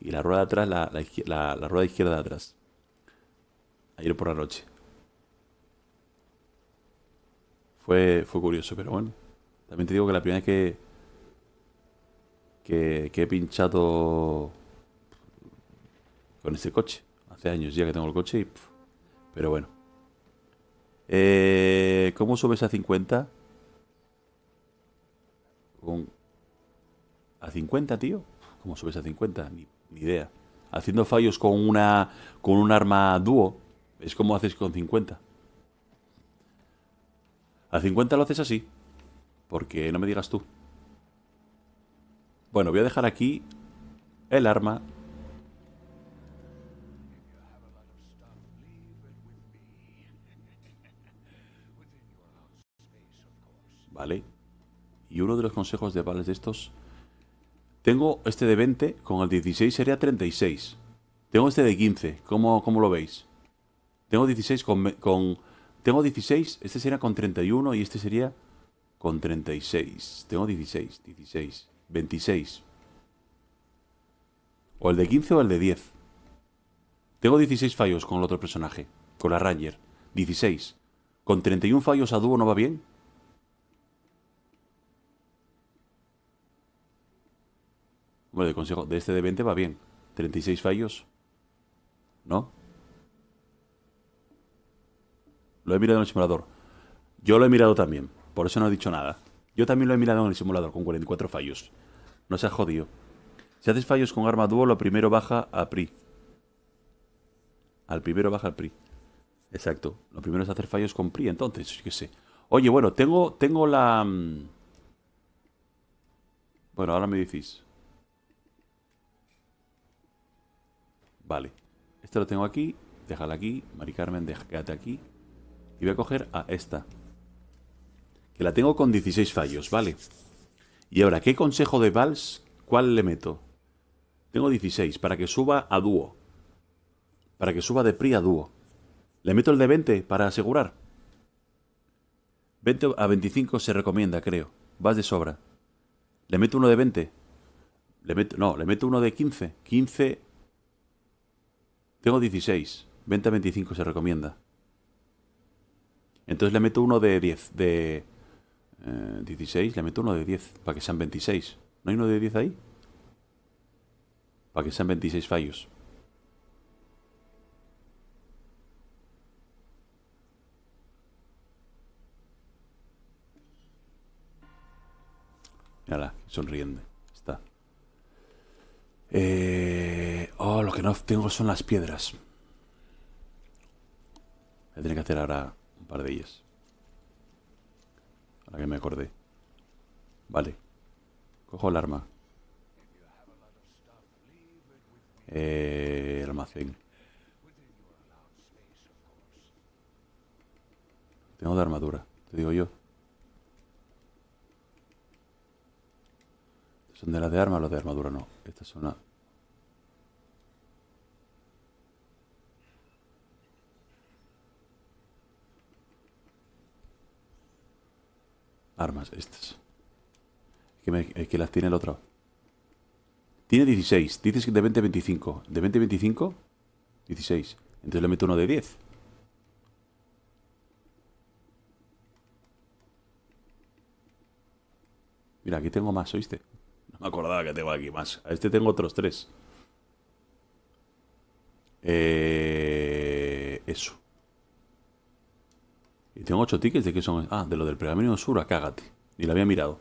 Y la rueda de atrás, la, la, rueda izquierda de atrás. Ayer por la noche. Fue, fue curioso, pero bueno. También te digo que la primera vez que, que, he pinchado con ese coche. Hace años ya que tengo el coche Pero bueno. Eh, ¿Cómo subes a 50? ¿A 50, tío? ¿Cómo subes a 50? Ni, ni, idea. Haciendo fallos con una con un arma dúo. Es como haces con 50. A 50 lo haces así. Porque no me digas tú. Bueno, voy a dejar aquí el arma ¿vale? Y uno de los consejos de vales de estos... Tengo este de 20, con el 16 sería 36. Tengo este de 15, ¿cómo, lo veis? Tengo 16 con, con... Tengo 16, este sería con 31 y este sería con 36. Tengo 16, 16, 26. O el de 15 o el de 10. Tengo 16 fallos con el otro personaje, con la Ranger. 16. ¿Con 31 fallos a dúo no va bien? Bueno, de consejo, de este de 20 va bien. 36 fallos. ¿No? Lo he mirado en el simulador. Yo lo he mirado también. Por eso no he dicho nada. Yo también lo he mirado en el simulador con 44 fallos. No se ha jodido. Si haces fallos con arma dúo, lo primero baja a PRI. Al primero baja al PRI. Exacto. Lo primero es hacer fallos con PRI, entonces, yo qué sé. Oye, bueno, tengo, tengo la... Mm, bueno, ahora me decís. Vale. Esta lo tengo aquí. Déjala aquí. Mari Carmen, déjate aquí. Y voy a coger a esta. Que la tengo con 16 fallos, ¿vale? Y ahora, ¿qué consejo de Vals? ¿Cuál le meto? Tengo 16, para que suba a dúo. Para que suba de PRI a dúo. ¿Le meto el de 20 para asegurar? 20 a 25 se recomienda, creo. Vas de sobra. ¿Le meto uno de 20? Le meto, no, le meto uno de 15. 15 tengo 16. a 25 se recomienda. Entonces le meto uno de 10. De 16, eh, le meto uno de 10 para que sean 26. ¿No hay uno de 10 ahí? Para que sean 26 fallos. Ahora, sonriendo. Está. Eh... Oh, lo que no tengo son las piedras. Voy a tener que hacer ahora un par de ellas. Para que me acordé. Vale. Cojo el arma. Eh, el almacén. Tengo de armadura, te digo yo. Son de las de arma, o las de armadura no. Estas son las... Armas, estas. Que, eh, que las tiene el otro. Tiene 16. Dices que de 20 25. ¿De 20 25? 16. Entonces le meto uno de 10. Mira, aquí tengo más, ¿oíste? No me acordaba que tengo aquí más. A este tengo otros tres. Eh... Tengo ocho tickets de que son. Ah, de lo del pergamino sur acágate. cágate. Y la había mirado.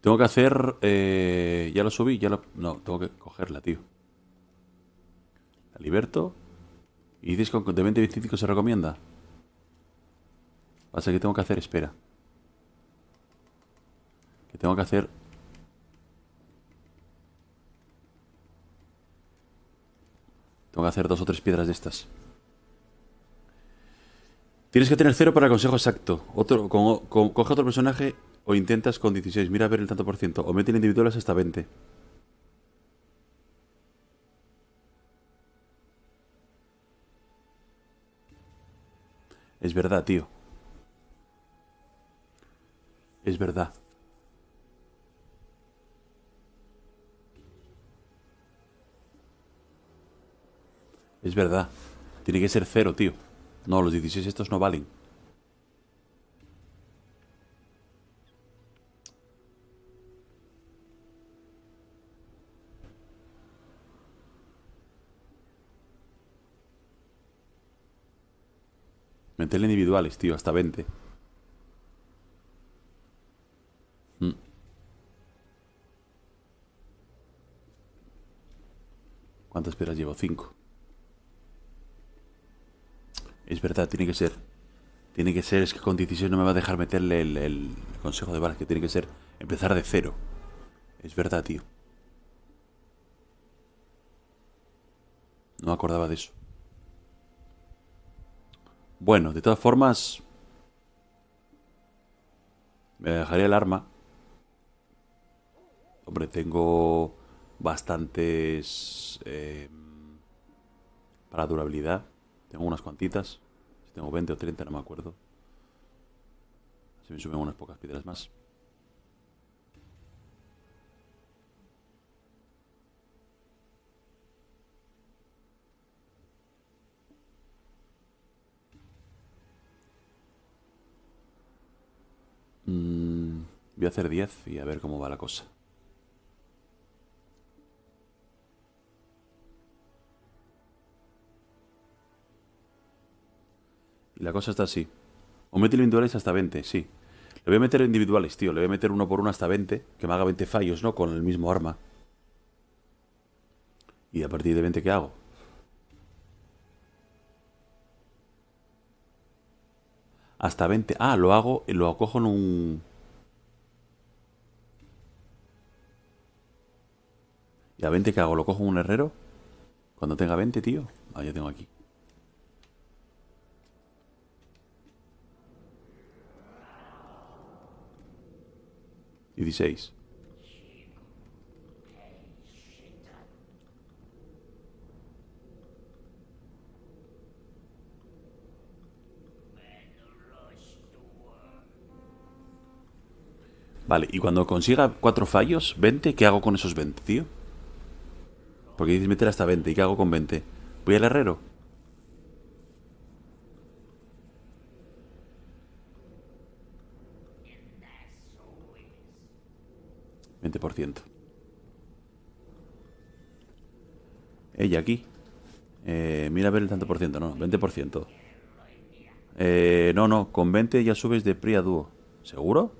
Tengo que hacer. Eh, ya lo subí, ya lo. No, tengo que cogerla, tío. La liberto. Y dices que de 20 25 se recomienda. Pasa que tengo que hacer. Espera. Que tengo que hacer. Tengo que hacer dos o tres piedras de estas. Tienes que tener cero para consejo exacto. Otro, con, coge otro personaje o intentas con 16. Mira a ver el tanto por ciento. O mete en individuales hasta 20. Es verdad, tío. Es verdad. Es verdad. Tiene que ser cero, tío. No, los 16 estos no valen. Metele individuales, tío, hasta 20. Mm. ¿Cuántas peras llevo? Cinco es verdad, tiene que ser. Tiene que ser, es que con 16 no me va a dejar meterle el, consejo de balas, que tiene que ser empezar de cero. Es verdad, tío. No acordaba de eso. Bueno, de todas formas... Me dejaría el arma. Hombre, tengo bastantes... Eh, para durabilidad. Tengo unas cuantitas. Si tengo 20 o 30, no me acuerdo. Si me suben unas pocas piedras más. Mm, voy a hacer 10 y a ver cómo va la cosa. la cosa está así. O meto individuales hasta 20, sí. Le voy a meter individuales, tío. Le voy a meter uno por uno hasta 20. Que me haga 20 fallos, ¿no? Con el mismo arma. Y a partir de 20, ¿qué hago? Hasta 20. Ah, lo hago, lo acojo en un... ¿Y a 20 qué hago? ¿Lo cojo en un herrero? Cuando tenga 20, tío. Ah, ya tengo aquí. 16. Vale, y cuando consiga cuatro fallos, 20, ¿qué hago con esos 20, tío? Porque dices meter hasta 20, ¿y qué hago con 20? ¿Voy al herrero? 20%. Ella aquí. Eh, mira a ver el tanto por ciento, no, 20%. Eh, no, no, con 20 ya subes de PRI a dúo. ¿Seguro?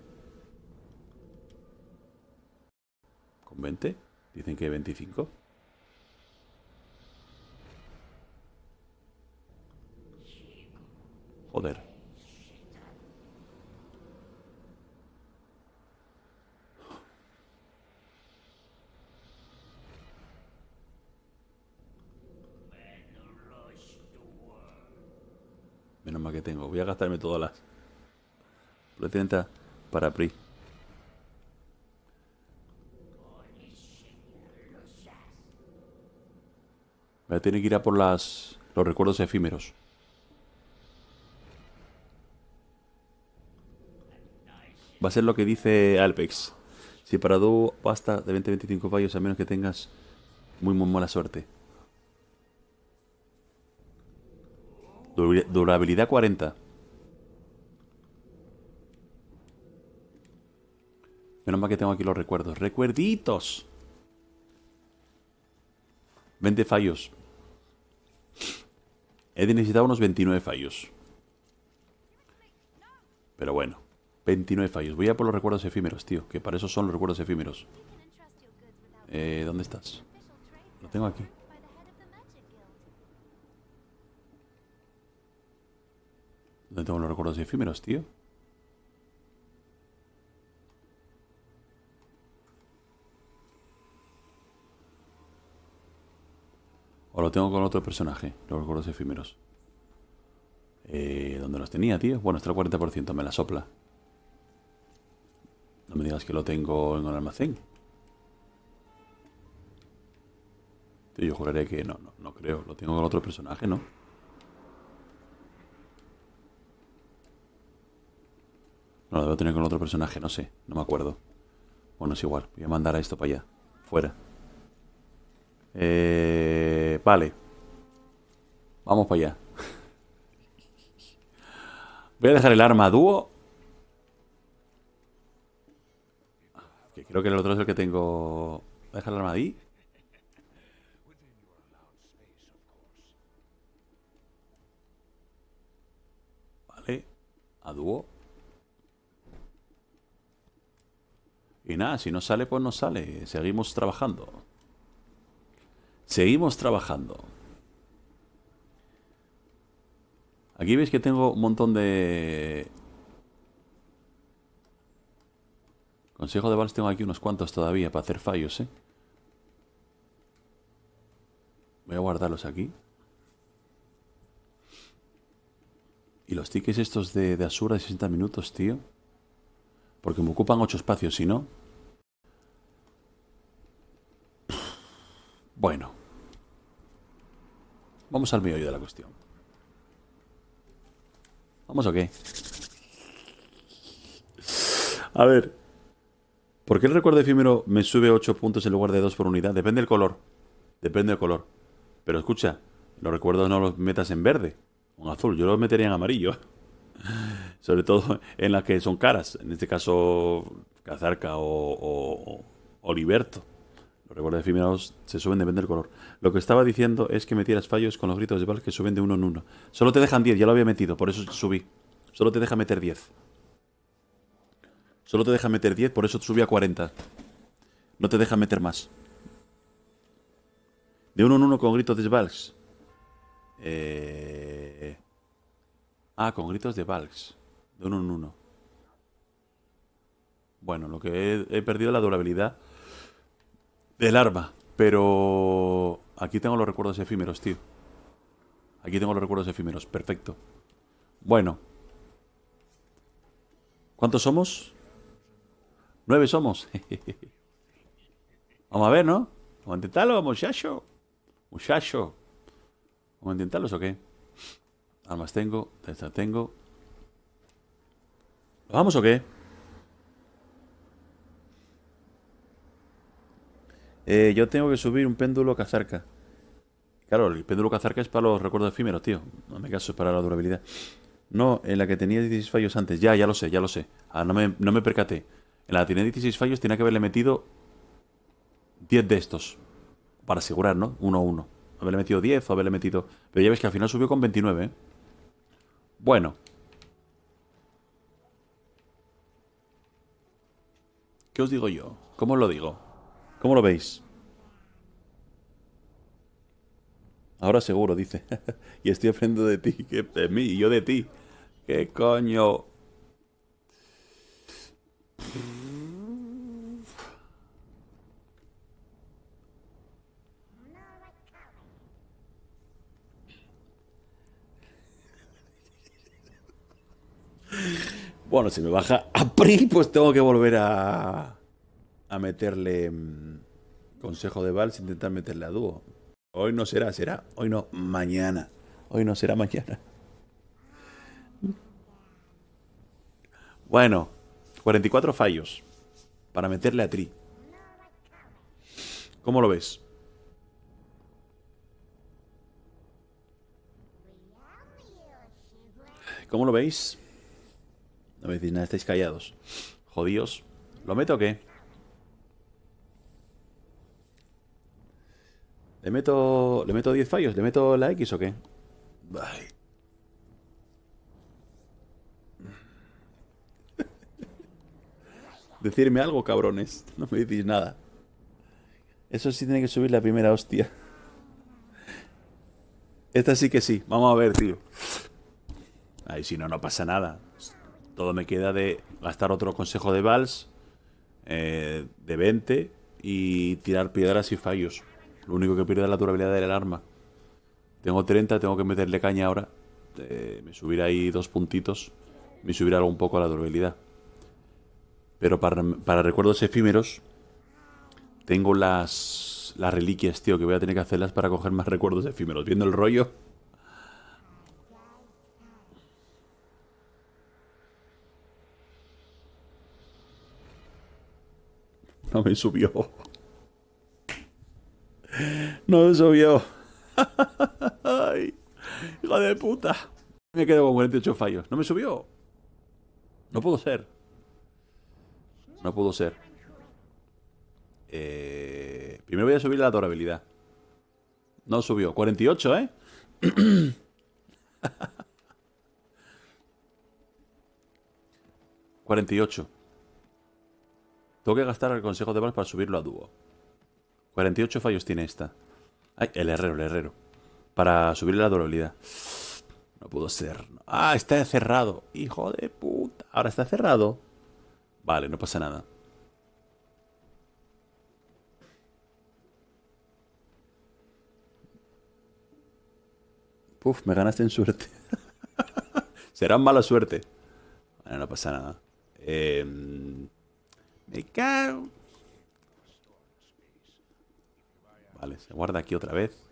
¿Con 20? Dicen que 25. Joder. que tengo. Voy a gastarme todas las 30 para PRI. tiene que ir a por las, los recuerdos efímeros. Va a ser lo que dice Alpex. Si para basta de 20-25 fallos a menos que tengas muy muy mala suerte. Durabilidad 40. Menos mal que tengo aquí los recuerdos. ¡Recuerditos! 20 fallos. He necesitado unos 29 fallos. Pero bueno. 29 fallos. Voy a por los recuerdos efímeros, tío. Que para eso son los recuerdos efímeros. Eh, ¿Dónde estás? Lo tengo aquí. ¿Dónde tengo los recuerdos efímeros, tío? O lo tengo con otro personaje, los recuerdos efímeros. Eh, ¿Dónde los tenía, tío? Bueno, está el 40%, me la sopla. No me digas que lo tengo en el almacén. Yo juraré que no, no, no creo. Lo tengo con otro personaje, ¿no? lo debo tener con otro personaje, no sé. No me acuerdo. Bueno, es igual. Voy a mandar a esto para allá. Fuera. Eh, vale. Vamos para allá. Voy a dejar el arma a dúo. Que creo que el otro es el que tengo... Voy a dejar el arma ahí. Vale. A dúo. Y nada, si no sale, pues no sale. Seguimos trabajando. Seguimos trabajando. Aquí veis que tengo un montón de... Consejo de vals tengo aquí unos cuantos todavía para hacer fallos, ¿eh? Voy a guardarlos aquí. Y los tickets estos de, de Asura de 60 minutos, tío. Porque me ocupan 8 espacios, si no... Bueno. Vamos al medio de la cuestión. ¿Vamos o qué? A ver. ¿Por qué el recuerdo efímero me sube 8 puntos en lugar de 2 por unidad? Depende del color. Depende del color. Pero escucha, los recuerdos no los metas en verde o en azul. Yo los metería en amarillo. Sobre todo en las que son caras. En este caso, Cazarca o, Oliverto Recuerda, se suben depende del color. Lo que estaba diciendo es que metieras fallos con los gritos de Val que suben de uno en uno. Solo te dejan 10, ya lo había metido, por eso subí. Solo te deja meter 10. Solo te deja meter 10, por eso subí a 40. No te deja meter más. De uno en uno con gritos de Valks. Eh, ah, con gritos de Valks. De uno en uno. Bueno, lo que he, perdido es la durabilidad del arma, pero aquí tengo los recuerdos efímeros, tío. Aquí tengo los recuerdos efímeros, perfecto. Bueno. ¿Cuántos somos? Nueve somos. Vamos a ver, ¿no? Vamos a intentarlo, muchacho. Muchacho. ¿Vamos a intentarlo, o qué? Armas tengo, esta tengo. ¿Lo vamos o qué? Eh, yo tengo que subir un péndulo cazarca. Claro, el péndulo cazarca es para los recuerdos efímeros, tío. No me caso, es para la durabilidad. No, en la que tenía 16 fallos antes. Ya, ya lo sé, ya lo sé. Ah, no me, no me percaté. En la que tenía 16 fallos tenía que haberle metido 10 de estos. Para asegurar, ¿no? Uno a uno. Haberle metido 10 o haberle metido... Pero ya ves que al final subió con 29, ¿eh? Bueno. ¿Qué os digo yo? ¿Cómo os lo digo? ¿Cómo lo veis? Ahora seguro, dice. y estoy aprendiendo de ti, que de mí, y yo de ti. ¿Qué coño? Bueno, si me baja a pues tengo que volver a a meterle mm, consejo de vals, intentar meterle a dúo. Hoy no será, será. Hoy no, mañana. Hoy no será mañana. Bueno, 44 fallos para meterle a Tri. ¿Cómo lo ves? ¿Cómo lo veis? No me decís nada, estáis callados. Jodíos. ¿Lo meto o qué? ¿Le meto, ¿Le meto 10 fallos? ¿Le meto la X o qué? Decidme Decirme algo, cabrones. No me decís nada. Eso sí tiene que subir la primera hostia. Esta sí que sí. Vamos a ver, tío. Ahí si no, no pasa nada. Todo me queda de gastar otro consejo de vals. Eh, de 20. Y tirar piedras y fallos. Lo único que pierde es la durabilidad del arma. Tengo 30, tengo que meterle caña ahora. Eh, me subirá ahí dos puntitos. Me subirá un poco la durabilidad. Pero para, para, recuerdos efímeros, tengo las, las reliquias, tío, que voy a tener que hacerlas para coger más recuerdos efímeros. Viendo el rollo. No me subió. No me subió. Ay, hijo de puta. Me quedo con 48 fallos. No me subió. No pudo ser. No pudo ser. Eh, primero voy a subir la adorabilidad. No subió. 48, ¿eh? ...48... Tengo que gastar el consejo de balas para subirlo a dúo. 48 fallos tiene esta. Ay, el herrero, el herrero. Para subir la durabilidad. No pudo ser. Ah, está cerrado. Hijo de puta. Ahora está cerrado. Vale, no pasa nada. Puf, me ganaste en suerte. Será mala suerte. Bueno, no pasa nada. Em, me cago. Vale, se guarda aquí otra vez.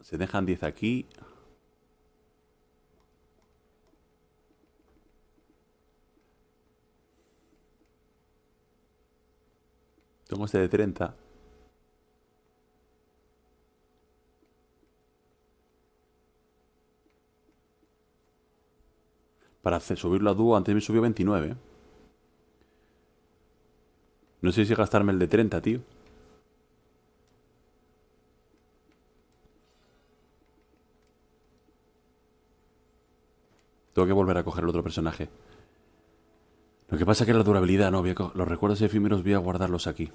Se dejan 10 aquí. Tengo este de 30. Para hacer, subirlo a dúo, antes me subió 29. No sé si gastarme el de 30, tío. Tengo que volver a coger el otro personaje. Lo que pasa es que la durabilidad, no, los recuerdos efímeros voy a guardarlos aquí.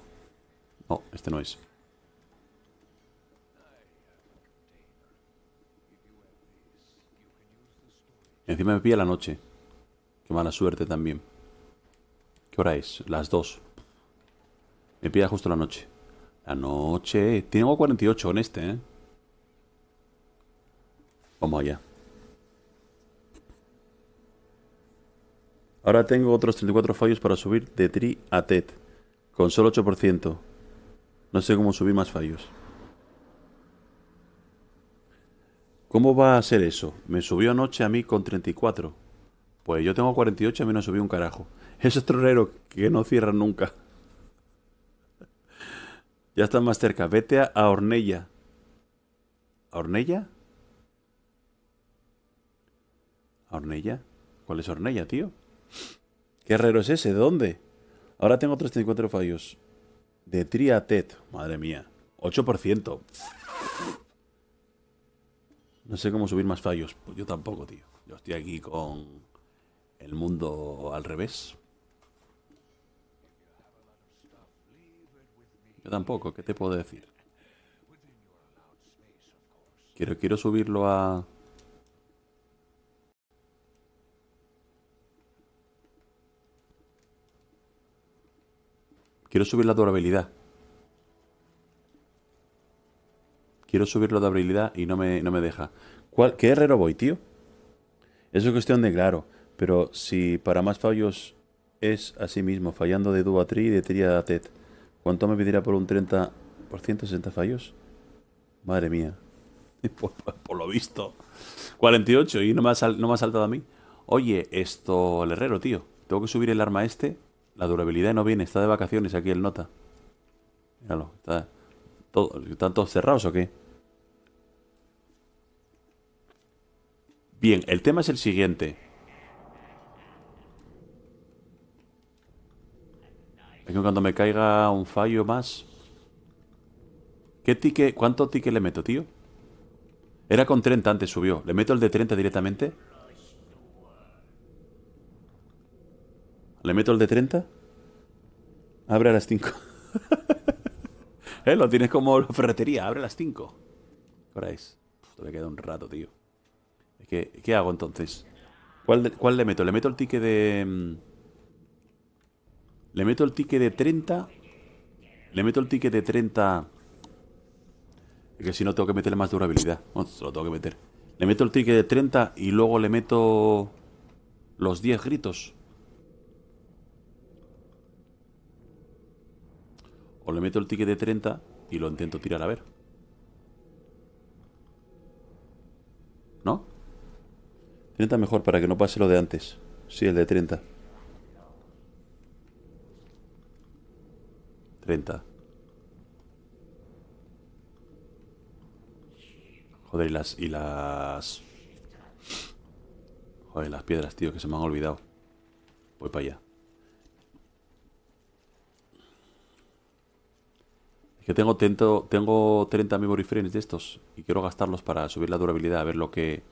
No, este no es. Encima me pilla la noche. Qué mala suerte también. ¿Qué hora es? Las dos. Me pilla justo la noche. La noche. Tengo 48 en este, ¿eh? Vamos allá. Ahora tengo otros 34 fallos para subir de tri a TED. Con solo 8%. No sé cómo subir más fallos. ¿Cómo va a ser eso? Me subió anoche a mí con 34. Pues yo tengo 48, a mí no subí un carajo. Esos troneros que no cierra nunca. Ya está más cerca. Vete a Ornella. ¿A Ornella? ¿A Ornella? ¿Cuál es Ornella, tío? ¿Qué herrero es ese? dónde? Ahora tengo 34 fallos. De Triatet. Madre mía. 8%. No sé cómo subir más fallos. Pues yo tampoco, tío. Yo estoy aquí con el mundo al revés. Yo tampoco, ¿qué te puedo decir? Quiero, quiero subirlo a... Quiero subir la durabilidad. Quiero subir la durabilidad y no me, no me deja. ¿Qué herrero voy, tío? Eso es cuestión de claro. Pero si para más fallos es así mismo, fallando de dúo a tri y de tri a tet. ¿Cuánto me pedirá por un 30%? ¿Por fallos? Madre mía. Por, lo visto. 48 y no me, ha no me ha saltado a mí. Oye, esto, el herrero, tío. Tengo que subir el arma este. La durabilidad no viene. Está de vacaciones aquí el nota. Míralo. Está, ¿Están todos cerrados o qué? Bien, el tema es el siguiente. Es que cuando me caiga un fallo más... ¿Qué tique, ¿Cuánto ticket le meto, tío? Era con 30 antes, subió. ¿Le meto el de 30 directamente? ¿Le meto el de 30? Abre a las 5. ¿Eh? Lo tienes como ferretería. Abre a las 5. Ahora es. Esto queda un rato, tío. ¿Qué, hago entonces? ¿Cuál, ¿Cuál, le meto? ¿Le meto el ticket de... Mm, le meto el ticket de 30. Le meto el ticket de 30. Es que si no tengo que meterle más durabilidad. lo tengo que meter. Le meto el ticket de 30 y luego le meto los 10 gritos. O le meto el ticket de 30 y lo intento tirar a ver. ¿No? 30 mejor para que no pase lo de antes. Sí, el de 30. Joder, y las... Y las... Joder, las piedras, tío, que se me han olvidado. Voy para allá. Es que tengo, tengo 30 memory frames de estos y quiero gastarlos para subir la durabilidad, a ver lo que...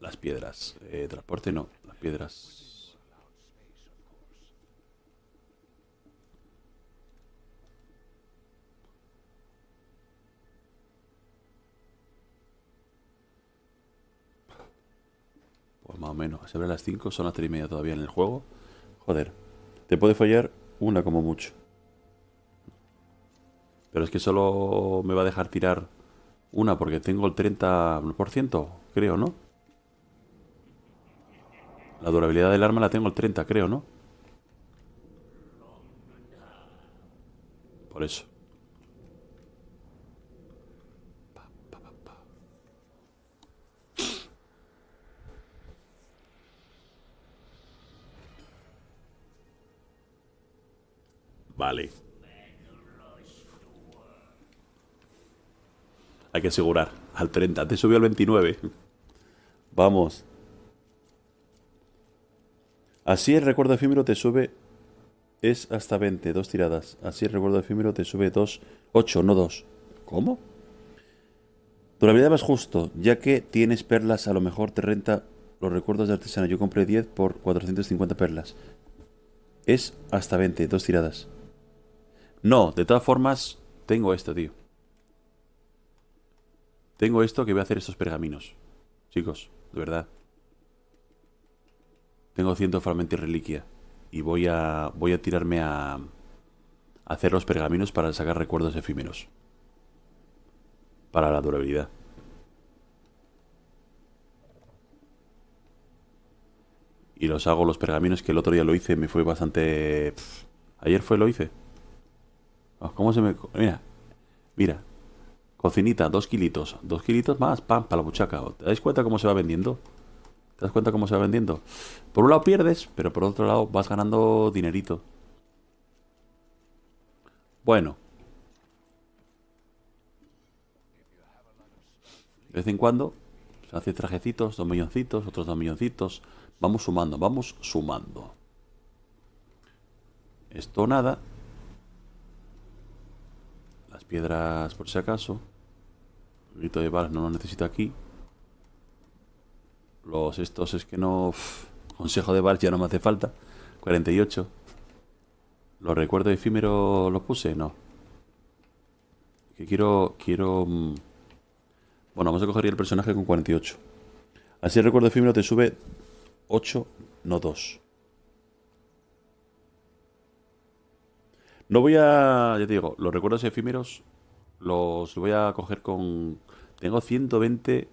Las piedras. Eh, transporte no, las piedras. más o menos. Se a las 5, son las 3 y media todavía en el juego. Joder, te puede fallar una como mucho. Pero es que solo me va a dejar tirar una porque tengo el 30%, creo, ¿no? La durabilidad del arma la tengo el 30, creo, ¿no? Por eso. Vale. Hay que asegurar. Al 30. Te subió al 29. Vamos. Así el recuerdo efímero te sube... Es hasta 20, dos tiradas. Así el recuerdo efímero te sube 2, 8, no 2. ¿Cómo? Durabilidad más justo, ya que tienes perlas, a lo mejor te renta los recuerdos de artesano. Yo compré 10 por 450 perlas. Es hasta 20, dos tiradas. No, de todas formas, tengo esto, tío. Tengo esto que voy a hacer estos pergaminos. Chicos, de verdad. Tengo ciento fragmentos y reliquia. Y voy a, voy a tirarme a, hacer los pergaminos para sacar recuerdos efímeros. Para la durabilidad. Y los hago los pergaminos que el otro día lo hice. Me fue bastante... Ayer fue lo hice. ¿Cómo se me.? Mira, mira. Cocinita, dos kilitos. Dos kilitos más, pam, para la buchaca. ¿Te dais cuenta cómo se va vendiendo? ¿Te das cuenta cómo se va vendiendo? Por un lado pierdes, pero por otro lado vas ganando dinerito. Bueno. De vez en cuando se hace trajecitos, dos milloncitos, otros dos milloncitos. Vamos sumando, vamos sumando. Esto nada piedras por si acaso. grito de balas no lo necesito aquí. Los estos es que no... consejo de balas ya no me hace falta. 48. ¿Los recuerdos efímeros los puse? No. Que quiero... Quiero... Mm, bueno, vamos a coger el personaje con 48. Así el recuerdo efímero te sube 8, no 2. No voy a. Ya te digo, los recuerdos efímeros los voy a coger con. Tengo 120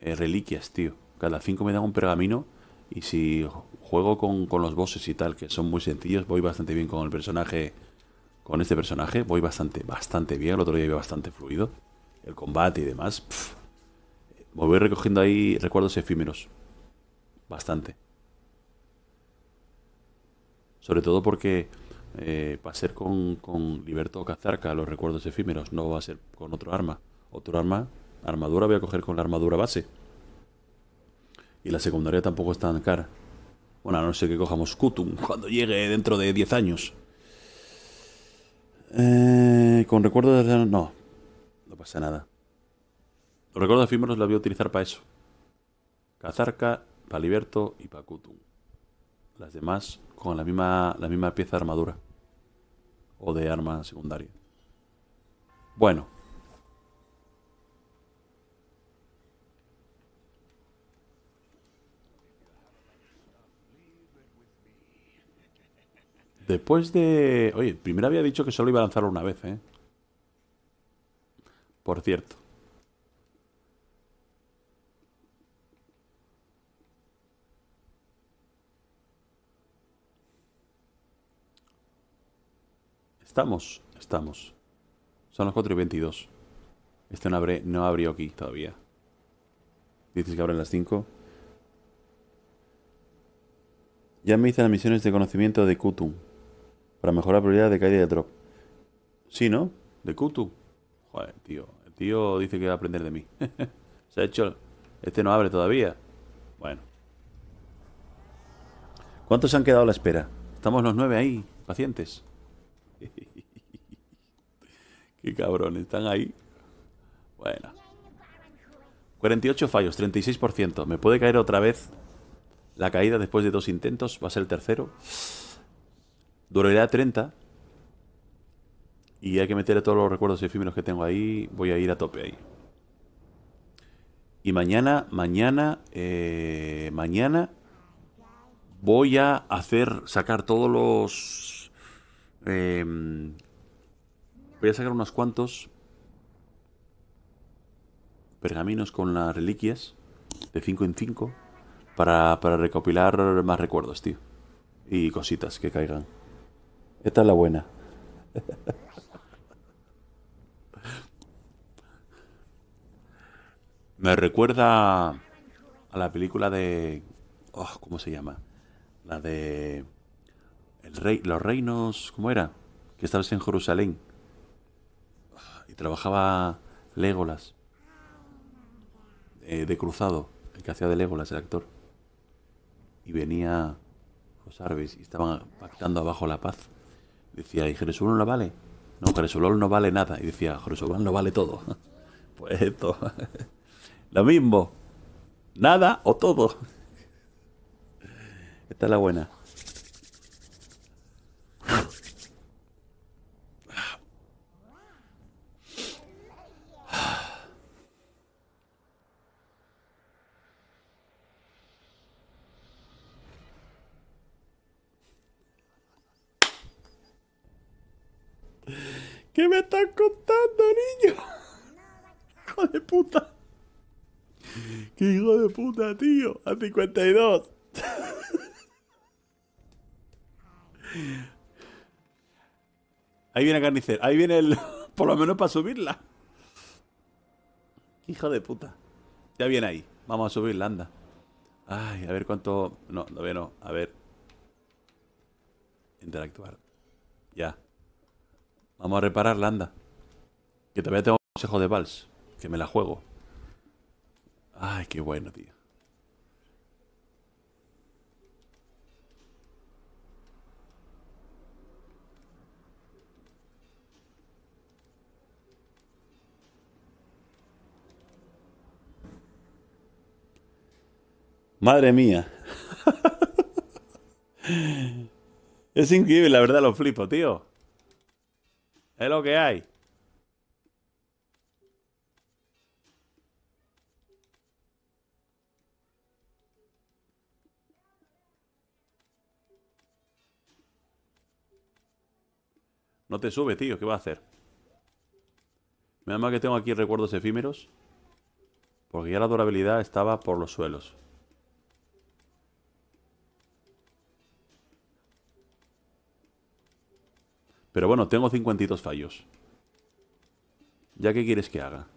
eh, reliquias, tío. Cada 5 me dan un pergamino. Y si juego con, los bosses y tal, que son muy sencillos, voy bastante bien con el personaje. Con este personaje, voy bastante, bastante bien. El otro día iba bastante fluido. El combate y demás. Me voy recogiendo ahí recuerdos efímeros. Bastante. Sobre todo porque eh, va a ser con, con Liberto Cazarca, los recuerdos efímeros, no va a ser con otro arma. Otro arma, armadura, voy a coger con la armadura base. Y la secundaria tampoco está tan cara. Bueno, a no sé que cojamos Kutum cuando llegue dentro de 10 años. Eh, con recuerdos No, no pasa nada. Los recuerdos efímeros los voy a utilizar para eso. Cazarca, para Liberto y para Kutum las demás con la misma, la misma pieza de armadura. O de arma secundaria. Bueno. Después de... Oye, primero había dicho que solo iba a lanzarlo una vez, ¿eh? Por cierto. Estamos, estamos. Son las 4 y 22. Este no, abre, no abrió aquí todavía. Dices que abren las 5. Ya me hice las misiones de conocimiento de Kutum. Para mejorar la probabilidad de caída de drop. Sí, ¿no? De Kutu. Joder, tío. El tío dice que va a aprender de mí. Se ha hecho... Este no abre todavía. Bueno. ¿Cuántos han quedado a la espera? Estamos los nueve ahí, pacientes. Qué cabrón, están ahí. Bueno. 48 fallos, 36%. Me puede caer otra vez la caída después de dos intentos. Va a ser el tercero. Durará 30. Y hay que meterle todos los recuerdos efímeros que tengo ahí. Voy a ir a tope ahí. Y mañana, mañana, eh, mañana voy a hacer, sacar todos los... Eh, Voy a sacar unos cuantos pergaminos con las reliquias de 5 en 5 para, recopilar más recuerdos, tío. Y cositas que caigan. Esta es la buena. Me recuerda a la película de... Oh, ¿Cómo se llama? La de... El rey, los reinos... ¿Cómo era? Que estabas en Jerusalén y trabajaba Légolas eh, de cruzado, el que hacía de Legolas, el actor. Y venía los árabes y estaban pactando abajo la paz. Decía, ¿y Jerusalén no vale? No, Jerusalén no vale nada. Y decía, Jerusalén no vale todo. Pues esto, lo mismo, nada o todo. Esta es la buena. puta, tío. A 52. Ahí viene Carnicer. Ahí viene el... Por lo menos para subirla. Hijo de puta. Ya viene ahí. Vamos a subirla, anda. Ay, a ver cuánto... No, todavía no. A ver. Interactuar. Ya. Vamos a reparar anda. Que todavía tengo consejo de Vals. Que me la juego. Ay, qué bueno, tío. Madre mía. es increíble, la verdad, lo flipo, tío. Es lo que hay. No te sube, tío. ¿Qué va a hacer? Me da mal que tengo aquí recuerdos efímeros. Porque ya la durabilidad estaba por los suelos. Pero bueno, tengo 52 fallos. ¿Ya qué quieres que haga?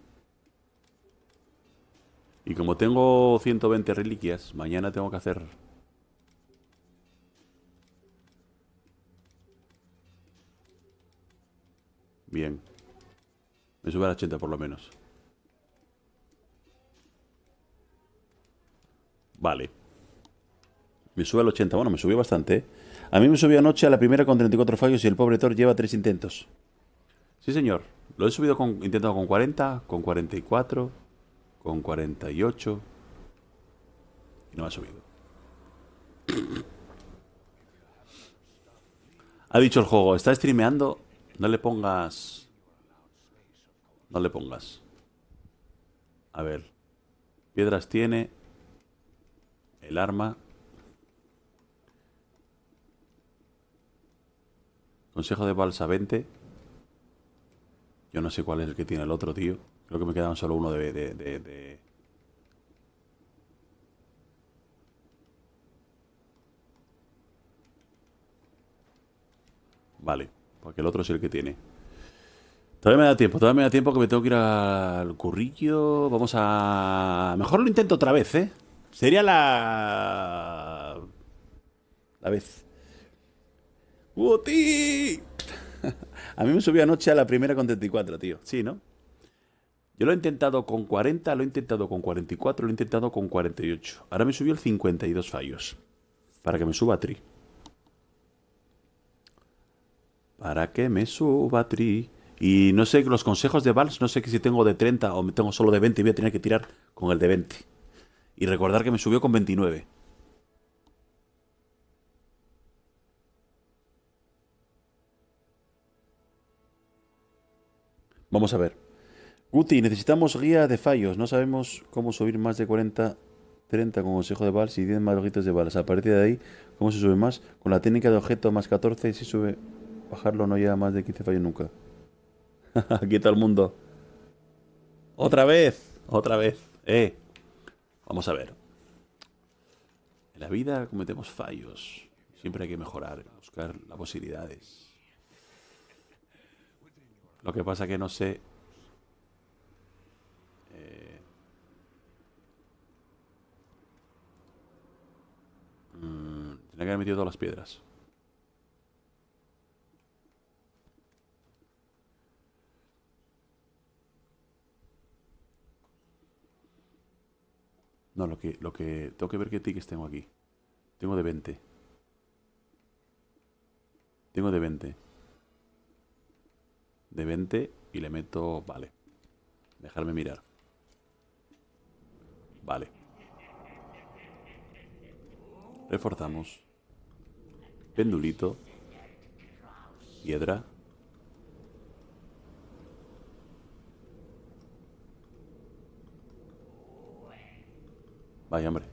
Y como tengo 120 reliquias, mañana tengo que hacer Bien. Me sube al 80 por lo menos. Vale. Me sube al 80. Bueno, me subió bastante. ¿eh? A mí me subió anoche a la primera con 34 fallos y el pobre Thor lleva 3 intentos. Sí, señor. Lo he subido con, intentado con 40, con 44, con 48. Y no ha subido. Ha dicho el juego, está streameando no le pongas. No le pongas. A ver. Piedras tiene. El arma. Consejo de balsa 20. Yo no sé cuál es el que tiene el otro, tío. Creo que me quedan solo uno de, de, de... Vale. Porque el otro es el que tiene. Todavía me da tiempo, todavía me da tiempo que me tengo que ir al currillo. Vamos a... Mejor lo intento otra vez, ¿eh? Sería la... La vez. ¡Uti! a mí me subió anoche a la primera con 34, tío. Sí, ¿no? Yo lo he intentado con 40, lo he intentado con 44, lo he intentado con 48. Ahora me subió el 52 fallos. Para que me suba a tri para que me suba tri. Y no sé, los consejos de Vals, no sé que si tengo de 30 o me tengo solo de 20 y voy a tener que tirar con el de 20. Y recordar que me subió con 29. Vamos a ver. Guti, necesitamos guía de fallos. No sabemos cómo subir más de 40, 30 con consejo de vals y 10 más ojitos de vals. A partir de ahí, ¿cómo se sube más? Con la técnica de objeto más 14 si sube bajarlo no lleva más de 15 fallos nunca. Aquí está el mundo. Otra vez, otra vez. Eh, vamos a ver. En la vida cometemos fallos. Siempre hay que mejorar, buscar las posibilidades. Lo que pasa que no sé... Eh... Mm, que haber metido todas las piedras. No, lo que, lo que... Tengo que ver qué tickets tengo aquí. Tengo de 20. Tengo de 20. De 20 y le meto... Vale. Dejarme mirar. Vale. Reforzamos. Pendulito. Piedra. Vaya, hombre.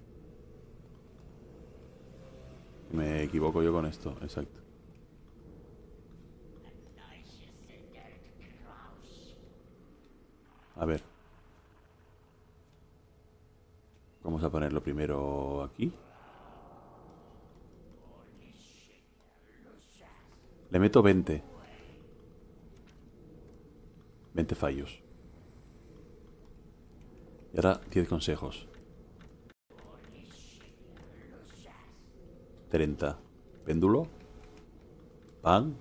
Me equivoco yo con esto, exacto. A ver. Vamos a ponerlo primero aquí. Le meto 20. 20 fallos. Y ahora 10 consejos. 30. Péndulo. Pan.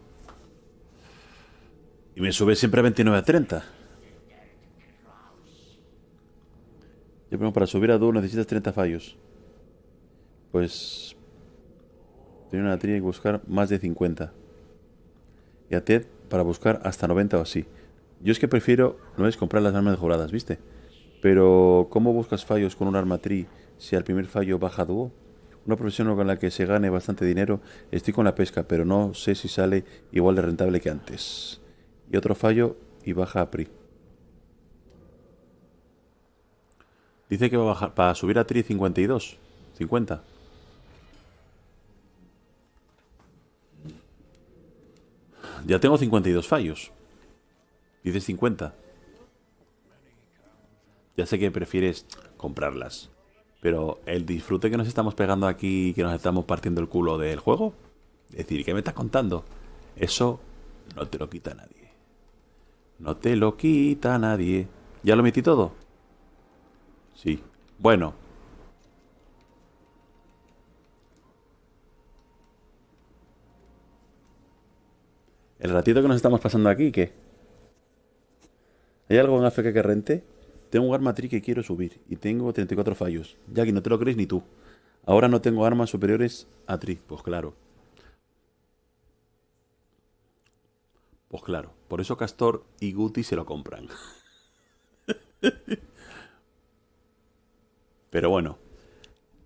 Y me sube siempre a 29 a 30. Yo primero para subir a dúo necesitas 30 fallos. Pues... Tiene una tría y buscar más de 50. Y a Ted para buscar hasta 90 o así. Yo es que prefiero, no es comprar las armas mejoradas, ¿viste? Pero, ¿cómo buscas fallos con un arma tri si al primer fallo baja dúo? una profesión con la que se gane bastante dinero. Estoy con la pesca, pero no sé si sale igual de rentable que antes. Y otro fallo y baja a PRI. Dice que va a bajar, para subir a TRI 52, 50. Ya tengo 52 fallos. Dice 50. Ya sé que prefieres comprarlas. Pero el disfrute que nos estamos pegando aquí, que nos estamos partiendo el culo del juego, es decir, ¿qué me estás contando? Eso no te lo quita nadie. No te lo quita nadie. ¿Ya lo metí todo? Sí. Bueno. El ratito que nos estamos pasando aquí, ¿qué? ¿Hay algo en África que rente? Tengo un arma tri que quiero subir y tengo 34 fallos. Ya no te lo crees ni tú. Ahora no tengo armas superiores a tri. Pues claro. Pues claro. Por eso Castor y Guti se lo compran. Pero bueno.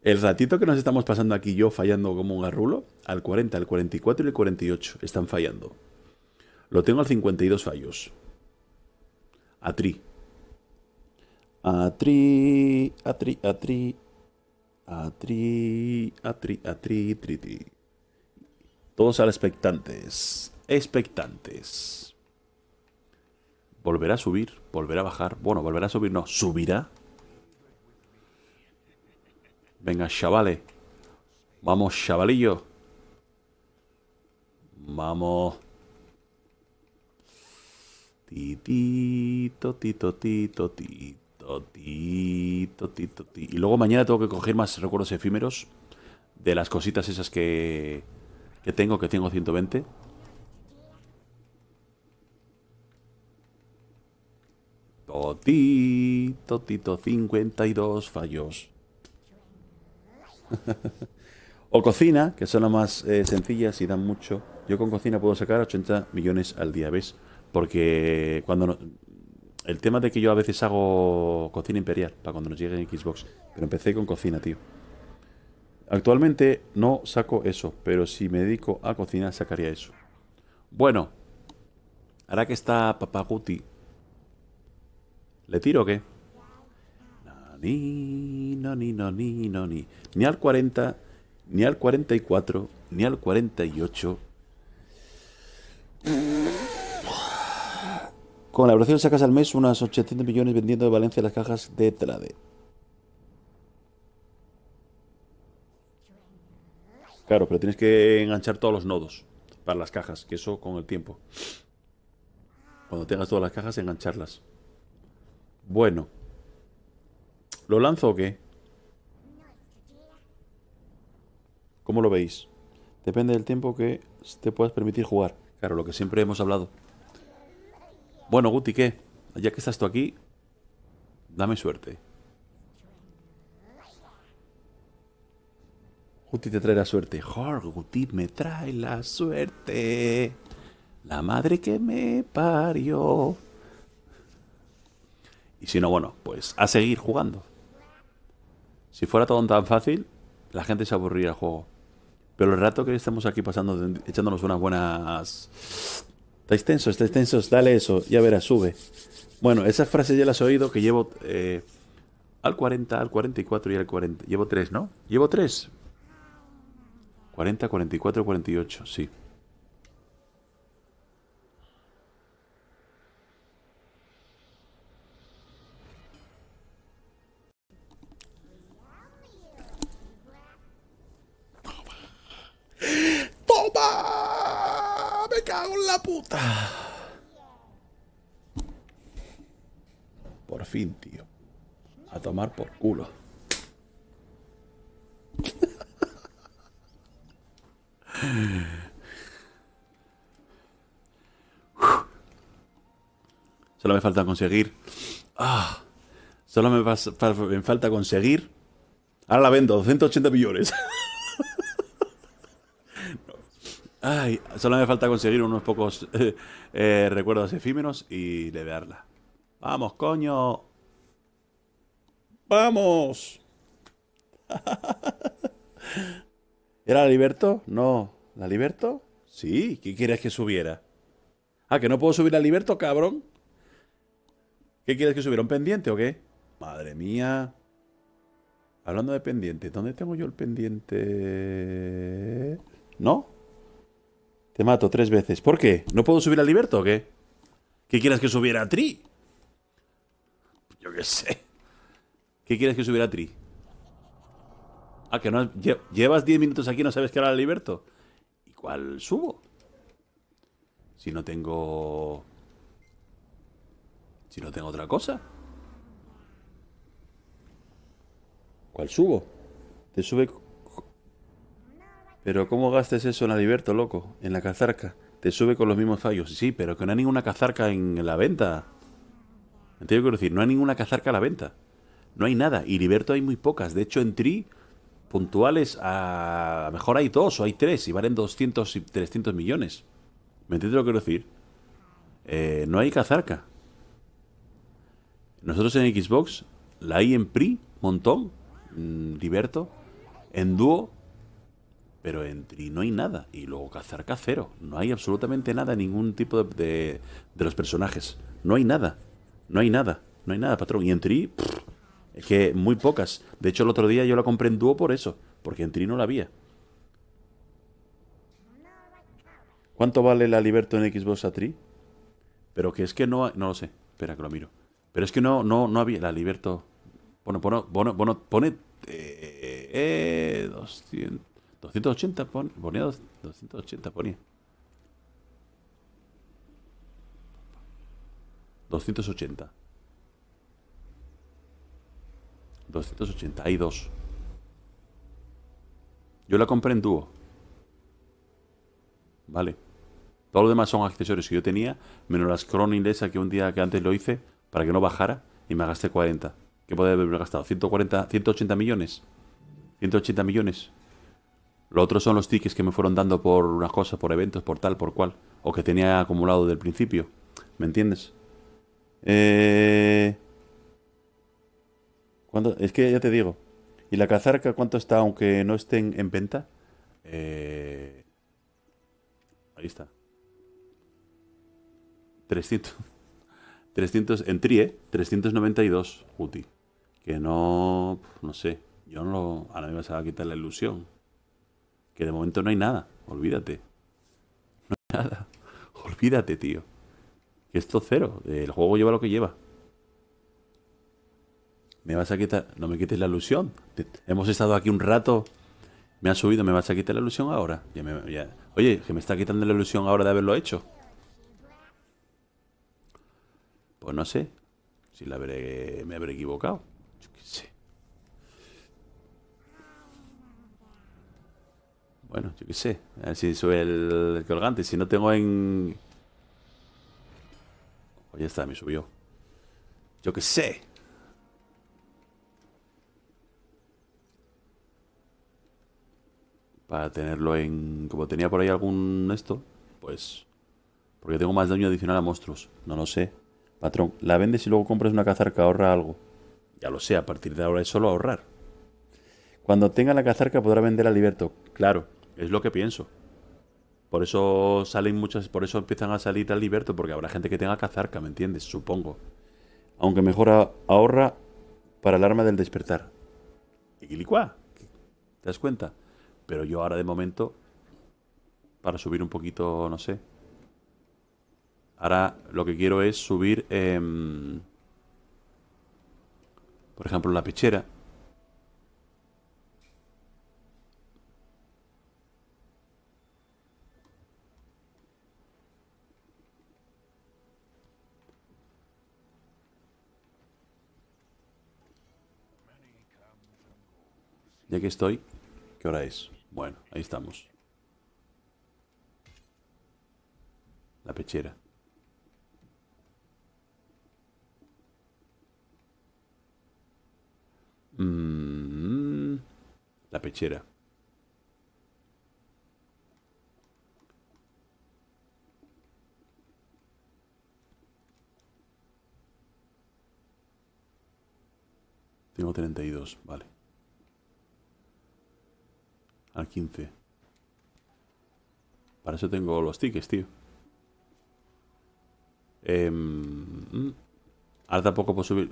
El ratito que nos estamos pasando aquí yo fallando como un garrulo, al 40, al 44 y el 48 están fallando. Lo tengo al 52 fallos. A tri. Atri, atri, atri. Atri, atri, atri, tri, Todos al expectantes. Expectantes. ¿Volverá a subir? ¿Volverá a bajar? Bueno, volverá a subir, no. ¿Subirá? Venga, chavales. Vamos, chavalillo. Vamos. Titito, tito, tito, tito. Y luego mañana tengo que coger más recuerdos efímeros de las cositas esas que, tengo, que tengo 120. totito, 52 fallos. o cocina, que son las más eh, sencillas y dan mucho. Yo con cocina puedo sacar 80 millones al día, ¿ves? Porque cuando el tema de que yo a veces hago cocina imperial para cuando nos llegue en Xbox. Pero empecé con cocina, tío. Actualmente no saco eso, pero si me dedico a cocina sacaría eso. Bueno, ahora que está Papaguti, ¿le tiro o qué? No, ni, no, ni, no, ni, no, ni. Ni al 40, ni al 44, ni al 48. Con la sacas al mes unas 800 millones vendiendo de Valencia las cajas de Trade. Claro, pero tienes que enganchar todos los nodos para las cajas, que eso con el tiempo. Cuando tengas todas las cajas, engancharlas. Bueno. ¿Lo lanzo o qué? ¿Cómo lo veis? Depende del tiempo que te puedas permitir jugar. Claro, lo que siempre hemos hablado. Bueno, Guti, ¿qué? Ya que estás tú aquí, dame suerte. Guti te trae la suerte. Jor, Guti me trae la suerte. La madre que me parió. Y si no, bueno, pues a seguir jugando. Si fuera todo tan fácil, la gente se aburriría al juego. Pero el rato que estamos aquí pasando, echándonos unas buenas Estáis tensos, estáis tensos, dale eso, ya verás, sube. Bueno, esas frases ya las he oído que llevo eh, al 40, al 44 y al 40. Llevo 3, ¿no? Llevo 3. 40, 44, 48, sí. Por fin, tío. A tomar por culo. Solo me falta conseguir. Ah, solo me, me falta conseguir. Ahora la vendo, 280 millones. Ay, solo me falta conseguir unos pocos eh, eh, recuerdos efímeros y levearla. ¡Vamos, coño! ¡Vamos! ¿Era la liberto? No. ¿La liberto? Sí. ¿Qué quieres que subiera? Ah, que no puedo subir la liberto, cabrón. ¿Qué quieres que subiera? ¿Un pendiente o qué? Madre mía. Hablando de pendiente, ¿dónde tengo yo el pendiente? ¿No? Te mato tres veces. ¿Por qué? ¿No puedo subir al Liberto o qué? ¿Qué quieras que subiera a Tri? Yo qué sé. ¿Qué quieres que subiera a Tri? Ah, que no llevas 10 minutos aquí y no sabes qué era el Liberto. ¿Y cuál subo? Si no tengo... Si no tengo otra cosa. ¿Cuál subo? Te sube pero ¿cómo gastes eso en Adiberto, loco? En la cazarca. Te sube con los mismos fallos. Sí, pero que no hay ninguna cazarca en la venta. Me Entiendo quiero decir, no hay ninguna cazarca en la venta. No hay nada. Y Liberto hay muy pocas. De hecho, en Tri, puntuales, a, mejor hay dos o hay tres y valen 200 y 300 millones. ¿Me entiendes lo que quiero decir? Eh, no hay cazarca. Nosotros en Xbox la hay en Pri, montón, Liberto, mm, en Duo, pero en Tri no hay nada. Y luego cazar cero No hay absolutamente nada, ningún tipo de, los personajes. No hay nada. No hay nada. No hay nada, patrón. Y en Tri, es que muy pocas. De hecho, el otro día yo la compré en dúo por eso. Porque en Tri no la había. ¿Cuánto vale la Liberto en Xbox a Tri? Pero que es que no... No lo sé. Espera que lo miro. Pero es que no, no, no había la Liberto... Bueno, bueno, bueno, bueno pone... eh, 200... Eh, eh, 280 ponía, 280 ponía. 280. 280, hay dos. Yo la compré en dúo. Vale. Todo lo demás son accesorios que yo tenía, menos las Cronin esa que un día que antes lo hice para que no bajara y me gasté 40. ¿Qué podría haberme gastado? 140, 180 millones. 180 millones. Lo otro son los tickets que me fueron dando por una cosa, por eventos, por tal, por cual. O que tenía acumulado del principio. ¿Me entiendes? Eh... Es que ya te digo. ¿Y la cazarca cuánto está aunque no estén en venta? Eh, ahí está. 300. 300 en TRIE, 392 UTI. Que no... No sé. Yo no lo... Ahora me vas a quitar la ilusión. Que de momento no hay nada. Olvídate. No hay nada. Olvídate, tío. Que esto cero. El juego lleva lo que lleva. Me vas a quitar... No me quites la ilusión. Hemos estado aquí un rato. Me ha subido. ¿Me vas a quitar la ilusión ahora? Oye, que me está quitando la ilusión ahora de haberlo hecho. Pues no sé. Si la me habré equivocado. Bueno, yo qué sé. A ver si sube el colgante. Si no tengo en... Oye, oh, está, me subió. Yo qué sé. Para tenerlo en... Como tenía por ahí algún esto, pues... Porque tengo más daño adicional a monstruos. No lo sé. Patrón, la vendes y luego compras una cazarca? que ahorra algo. Ya lo sé, a partir de ahora es solo ahorrar. Cuando tenga la cazarca podrá vender a liberto. Claro, es lo que pienso. Por eso salen muchas, por eso empiezan a salir al liberto, porque habrá gente que tenga cazarca, ¿me entiendes? Supongo. Aunque mejor ahorra para el arma del despertar. Iquilicua. ¿Te das cuenta? Pero yo ahora de momento, para subir un poquito, no sé. Ahora lo que quiero es subir, em, por ejemplo, la pechera. que estoy. ¿Qué hora es? Bueno, ahí estamos. La pechera. Mm, la pechera. Tengo 32, vale al 15. Para eso tengo los tickets, tío. Eh, ahora tampoco puedo subir.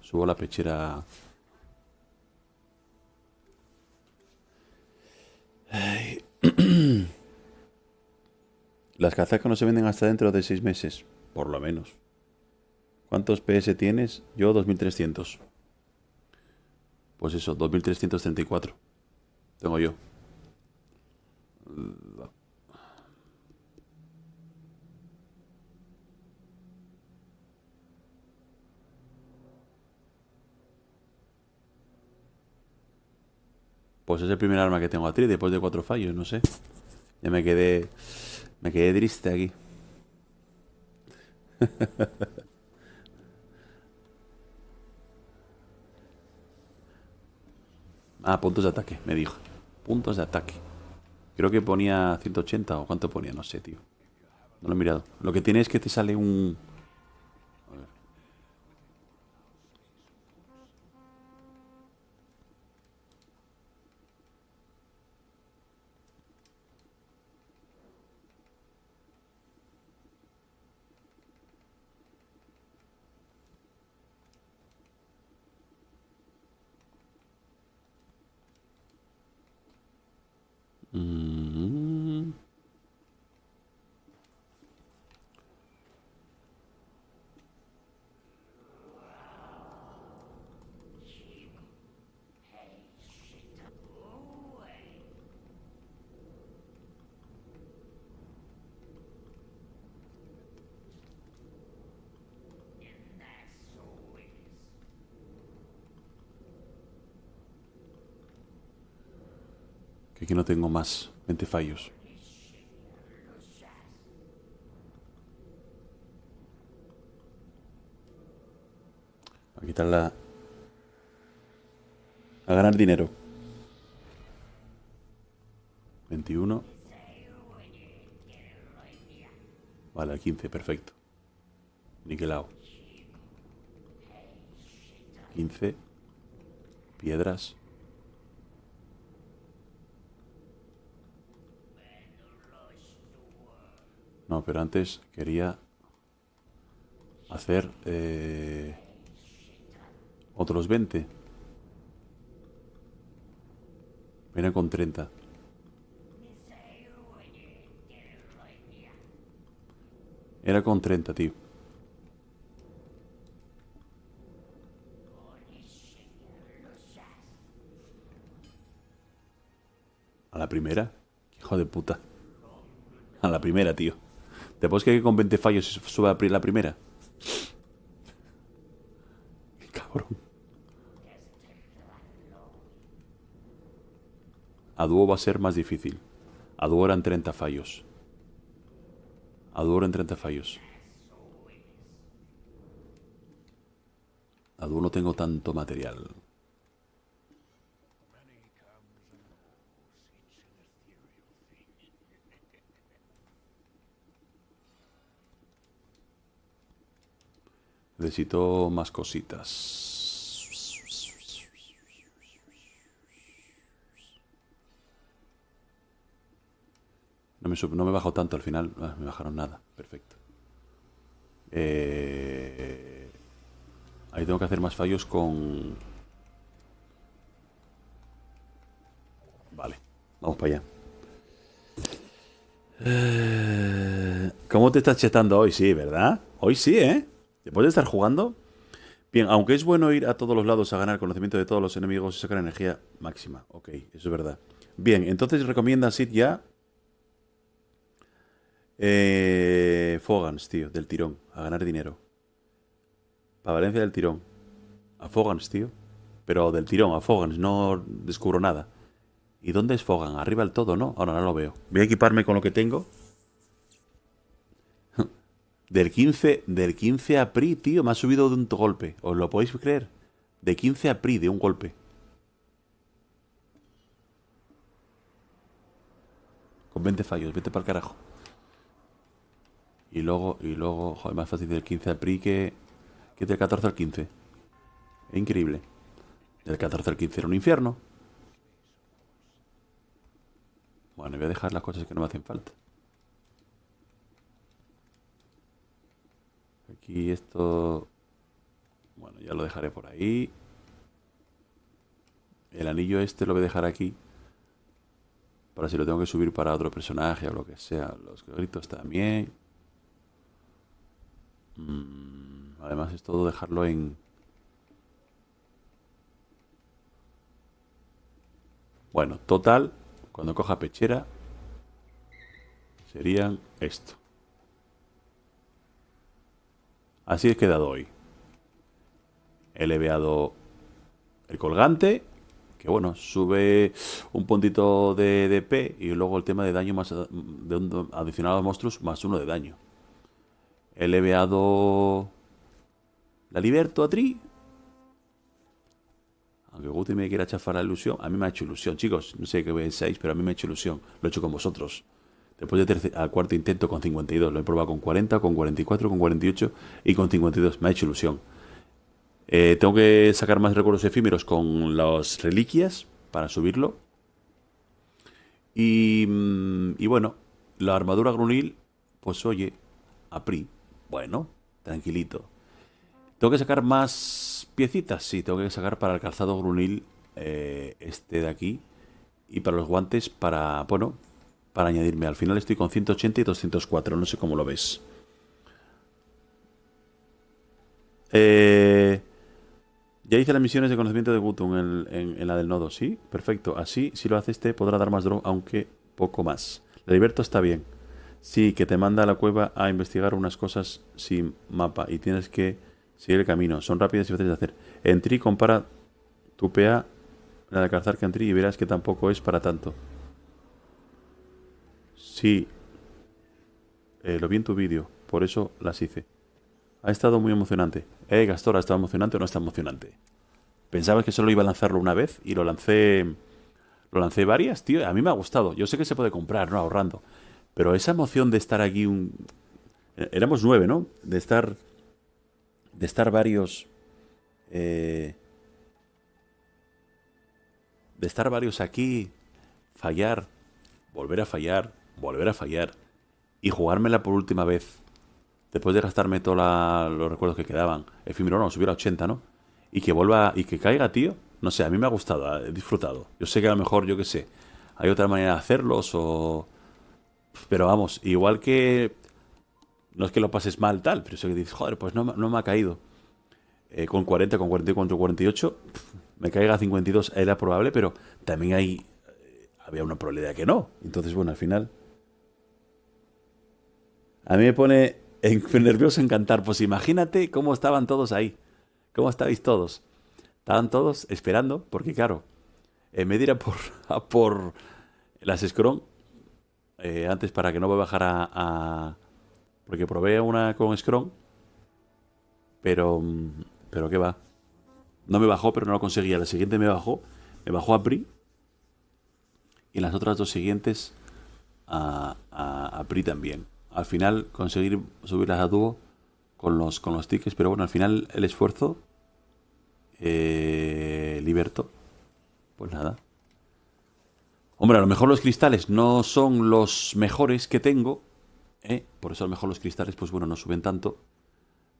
Subo la pechera. Las Las que no se venden hasta dentro de seis meses, por lo menos. ¿Cuántos PS tienes? Yo 2300. Pues eso, 2334. Tengo yo. Pues es el primer arma que tengo a después de cuatro fallos, no sé. Ya me quedé. Me quedé triste aquí. ah, puntos de ataque, me dijo. Puntos de ataque. Creo que ponía 180 o cuánto ponía, no sé, tío. No lo he mirado. Lo que tiene es que te sale un, tengo más fallos. A quitarla. A ganar dinero. 21. Vale, 15, perfecto. Niquelado. 15. Piedras. No, pero antes quería hacer eh, otros 20. Viene con 30. Era con 30, tío. A la primera. Hijo de puta. A la primera, tío. ¿Te puedes creer que con 20 fallos abrir la primera? ¡Qué Cabrón. A va a ser más difícil. A dúo eran 30 fallos. A dúo eran 30 fallos. A no tengo tanto material. Necesito más cositas. No me, no me bajó tanto al final. Ah, me bajaron nada. Perfecto. Eh, ahí tengo que hacer más fallos con... Vale. Vamos para allá. Eh, ¿Cómo te estás chetando hoy? Sí, ¿verdad? Hoy sí, ¿eh? Después de estar jugando, bien, aunque es bueno ir a todos los lados a ganar conocimiento de todos los enemigos y sacar energía máxima. Ok, eso es verdad. Bien, entonces recomienda Sid ya eh, Fogans, tío, del tirón, a ganar dinero. Para Valencia del tirón. A Fogans, tío. Pero del tirón, a Fogans, no descubro nada. ¿Y dónde es Fogan? Arriba del todo, ¿no? Ahora no lo veo. Voy a equiparme con lo que tengo. Del 15, del 15 a PRI, tío, me ha subido de un golpe. ¿Os lo podéis creer? De 15 a PRI, de un golpe. Con 20 fallos, vete para el carajo. Y luego, y luego, joder, más fácil del 15 a PRI que, que del 14 al 15. Es increíble. Del 14 al 15 era un infierno. Bueno, voy a dejar las cosas que no me hacen falta. Aquí esto... Bueno, ya lo dejaré por ahí. El anillo este lo voy a dejar aquí. Para si lo tengo que subir para otro personaje o lo que sea. Los gritos también. Mm, además es todo dejarlo en... Bueno, total, cuando coja pechera, serían esto. Así es quedado hoy. He leveado el colgante, que bueno, sube un puntito de DP y luego el tema de daño más de adicional a los monstruos más uno de daño. He leveado la liberto a Tri. Aunque Guti me quiera chafar la ilusión, a mí me ha hecho ilusión, chicos. No sé qué pensáis, pero a mí me ha hecho ilusión. Lo he hecho con vosotros. Después de al cuarto intento con 52. Lo he probado con 40, con 44, con 48 y con 52. Me ha hecho ilusión. Eh, tengo que sacar más recuerdos efímeros con las reliquias para subirlo. Y, mm, bueno, la armadura grunil, pues oye, aprí. Bueno, tranquilito. ¿Tengo que sacar más piecitas? Sí, tengo que sacar para el calzado grunil eh, este de aquí. Y para los guantes, para, bueno, para añadirme. Al final estoy con 180 y 204, no sé cómo lo ves. Eh, ya hice las misiones de conocimiento de Gutum en, la del nodo, ¿sí? Perfecto. Así, si lo haces te podrá dar más drone, aunque poco más. La liberto está bien. Sí, que te manda a la cueva a investigar unas cosas sin mapa y tienes que seguir el camino. Son rápidas y fáciles de hacer. En compara tu PA, la de calzar que y verás que tampoco es para tanto. Sí, eh, lo vi en tu vídeo, por eso las hice. Ha estado muy emocionante. Eh, Gastor, ¿ha estado emocionante o no está emocionante? Pensaba que solo iba a lanzarlo una vez y lo lancé... Lo lancé varias, tío. A mí me ha gustado. Yo sé que se puede comprar, ¿no? Ahorrando. Pero esa emoción de estar aquí un... Eh, éramos nueve, ¿no? De estar... De estar varios... Eh, de estar varios aquí, fallar, volver a fallar, volver a fallar y jugármela por última vez, después de gastarme todos los recuerdos que quedaban, efímero no, subió a 80, ¿no? Y que vuelva y que caiga, tío. No sé, a mí me ha gustado, he disfrutado. Yo sé que a lo mejor, yo qué sé, hay otra manera de hacerlos o... Pero vamos, igual que... No es que lo pases mal tal, pero sé que dices, joder, pues no, me ha caído. Eh, con 40, con 44, 48, me caiga 52 era probable, pero también hay eh, había una probabilidad que no. Entonces, bueno, al final a mí me pone nervioso encantar, cantar, pues imagínate cómo estaban todos ahí, cómo estabais todos. Estaban todos esperando, porque claro, en dirá por, por las Scrum, eh, antes para que no voy a bajar a, Porque probé una con Scrum, pero... Mm, pero qué va. No me bajó, pero no lo conseguía. La siguiente me bajó, me bajó a Pri. Y las otras dos siguientes a, a, a Pri también al final conseguir subirlas a dúo con los, con los tickets, pero bueno, al final el esfuerzo eh, liberto. Pues nada. Hombre, a lo mejor los cristales no son los mejores que tengo. ¿eh? Por eso a lo mejor los cristales, pues bueno, no suben tanto.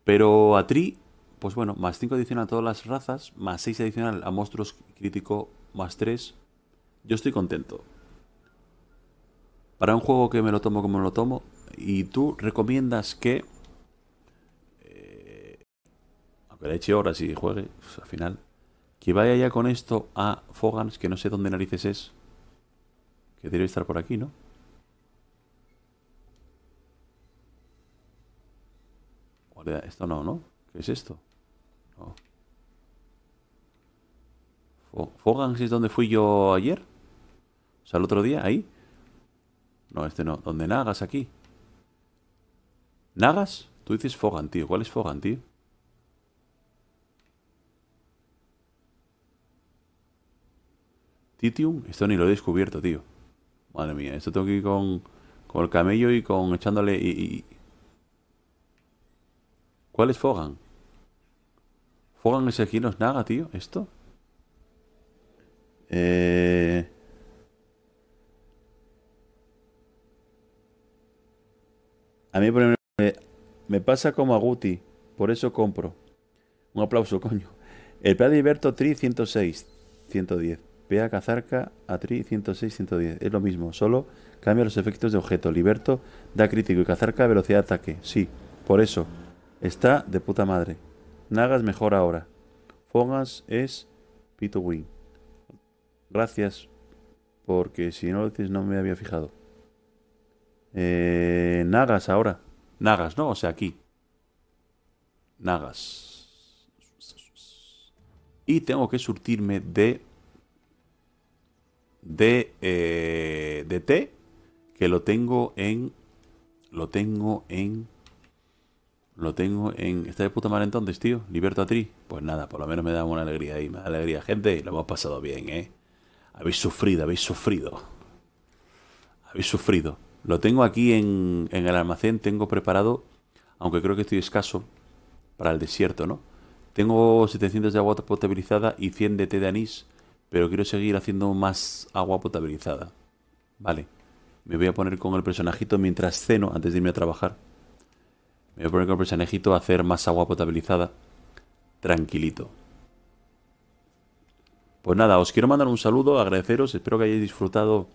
Pero a Tri, pues bueno, más 5 adicional a todas las razas, más 6 adicional a monstruos crítico, más 3. Yo estoy contento. Para un juego que me lo tomo como me lo tomo, y tú recomiendas que, eh, aunque le eche horas y juegue, pues, al final, que vaya ya con esto a Fogans, que no sé dónde narices es, que debe estar por aquí, ¿no? Esto no, ¿no? ¿Qué es esto? No. ¿Fogans es donde fui yo ayer? O sea, el otro día, ahí. No, este no. Donde nagas aquí. Nagas, tú dices Fogan, tío. ¿Cuál es Fogan, tío? Titium, esto ni lo he descubierto, tío. Madre mía, esto tengo que ir con, el camello y con echándole... Y, ¿Cuál es Fogan? ¿Fogan es el Ginos Naga, tío? ¿Esto? Eh... A mí, por ejemplo, me, pasa como a Guti, por eso compro. Un aplauso, coño. El PA de Liberto, Tri 106, 110. PA Cazarca a Tri 106, 110. Es lo mismo, solo cambia los efectos de objeto. Liberto da crítico y Cazarca velocidad de ataque. Sí, por eso. Está de puta madre. Nagas mejor ahora. Fogas es Pito Win. Gracias, porque si no lo dices no me había fijado. Eh, Nagas ahora. Nagas, ¿no? O sea, aquí. Nagas. Y tengo que surtirme de... De... Eh, de té. Que lo tengo en... Lo tengo en... Lo tengo en... ¿Está de puta madre entonces, tío? a tri? Pues nada, por lo menos me da una alegría ahí. Me da alegría, gente. Lo hemos pasado bien, ¿eh? Habéis sufrido, habéis sufrido. Habéis sufrido. Lo tengo aquí en, el almacén, tengo preparado, aunque creo que estoy escaso, para el desierto, ¿no? Tengo 700 de agua potabilizada y 100 de té de anís, pero quiero seguir haciendo más agua potabilizada. Vale, me voy a poner con el personajito mientras ceno, antes de irme a trabajar. Me voy a poner con el personajito a hacer más agua potabilizada. Tranquilito. Pues nada, os quiero mandar un saludo, agradeceros, espero que hayáis disfrutado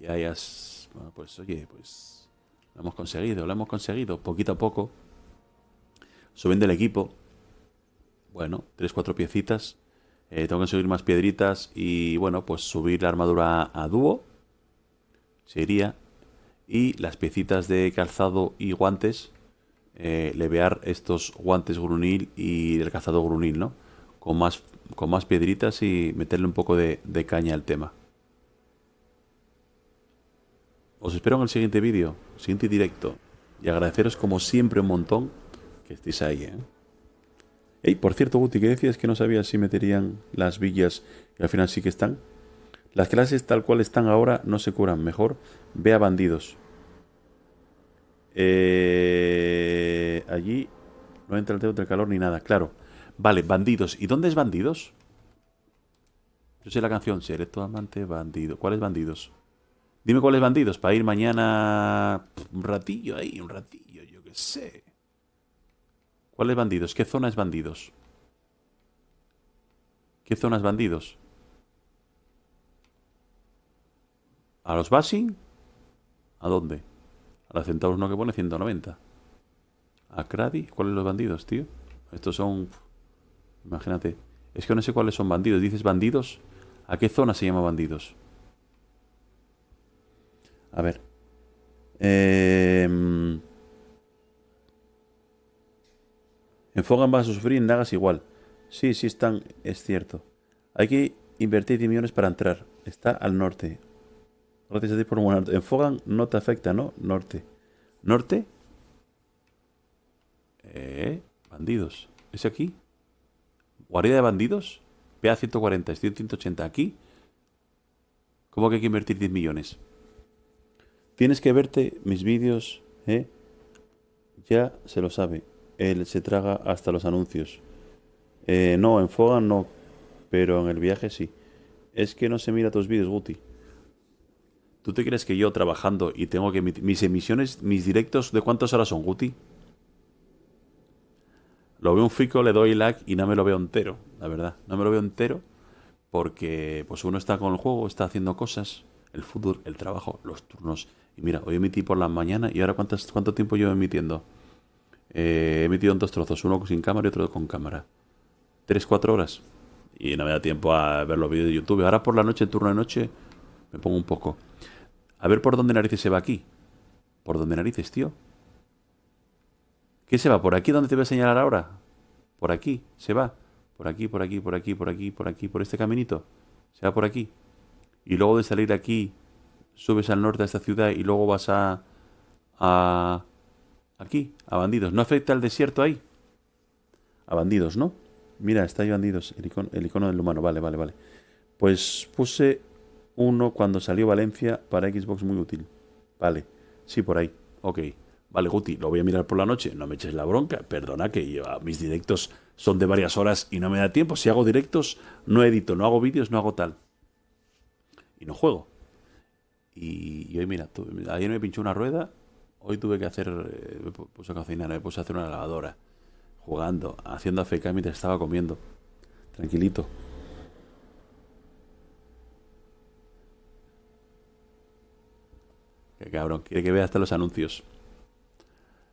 y hayas pues oye, pues lo hemos conseguido, lo hemos conseguido, poquito a poco. Subiendo el equipo. Bueno, tres, cuatro piecitas. Eh, tengo que subir más piedritas y bueno, pues subir la armadura a dúo. Sería. Y las piecitas de calzado y guantes. Eh, levear estos guantes grunil y el calzado grunil, ¿no? Con más, con más piedritas y meterle un poco de caña al tema. Os espero en el siguiente vídeo, siguiente directo. Y agradeceros como siempre un montón que estéis ahí, ¿eh? Ey, por cierto, Guti, que decías que no sabía si meterían las villas y al final sí que están. Las clases tal cual están ahora no se curan. Mejor ve a bandidos. Eh, allí no entra el dedo del calor ni nada, claro. Vale, bandidos. ¿Y dónde es bandidos? Yo sé la canción, seré tu amante bandido. ¿Cuál es bandidos? Dime cuáles bandidos, para ir mañana un ratillo ahí, un ratillo, yo qué sé. ¿Cuáles bandidos? ¿Qué zona es bandidos? ¿Qué zona es bandidos? ¿A los Basing? ¿A dónde? A la Centaurus no que pone 190. ¿A Cradi? ¿Cuáles los bandidos, tío? Estos son... Imagínate. Es que no sé cuáles son bandidos. ¿Dices bandidos? ¿A qué zona se llama bandidos? A ver. Em, Enfogan en vas a sufrir, en Nagas igual. Sí, sí están, es cierto. Hay que invertir 10 millones para entrar. Está al norte. Gracias a ti por un En no te afecta, ¿no? Norte. ¿Norte? Eh, bandidos. ¿Es aquí? ¿Guarida de bandidos? PA 140, 180 aquí. ¿Cómo que hay que invertir 10 millones? Tienes que verte mis vídeos, ¿eh? Ya se lo sabe. Él se traga hasta los anuncios. Eh, no, en Fogan no, pero en el viaje sí. Es que no se mira tus vídeos, Guti. ¿Tú te crees que yo trabajando y tengo que mis emisiones, mis directos, de cuántas horas son, Guti? Lo veo un fico, le doy like y no me lo veo entero, la verdad. No me lo veo entero porque pues uno está con el juego, está haciendo cosas, el fútbol, el trabajo, los turnos, y mira, hoy emití por la mañana y ahora cuánto tiempo llevo emitiendo. Eh, he emitido en dos trozos, uno sin cámara y otro con cámara. Tres, cuatro horas. Y no me da tiempo a ver los vídeos de YouTube. Ahora por la noche, turno de noche, me pongo un poco. A ver por dónde narices se va aquí. ¿Por dónde narices, tío? ¿Qué se va? ¿Por aquí donde te voy a señalar ahora? Por aquí, se va. Por aquí, por aquí, por aquí, por aquí, por aquí, por este caminito. Se va por aquí. Y luego de salir aquí subes al norte a esta ciudad y luego vas a, a aquí, a bandidos. ¿No afecta el desierto ahí? A bandidos, ¿no? Mira, está ahí bandidos, el icono, del humano, vale, vale, vale. Pues puse uno cuando salió Valencia para Xbox muy útil. Vale, sí, por ahí. Ok. Vale, Guti, lo voy a mirar por la noche. No me eches la bronca. Perdona que ah, mis directos son de varias horas y no me da tiempo. Si hago directos, no edito, no hago vídeos, no hago tal. Y no juego. Y, hoy, mira, ayer me pinchó una rueda, hoy tuve que hacer, eh, me puse a cocinar, me puse a hacer una lavadora, jugando, haciendo AFK mientras estaba comiendo. Tranquilito. Qué cabrón, quiere que vea hasta los anuncios.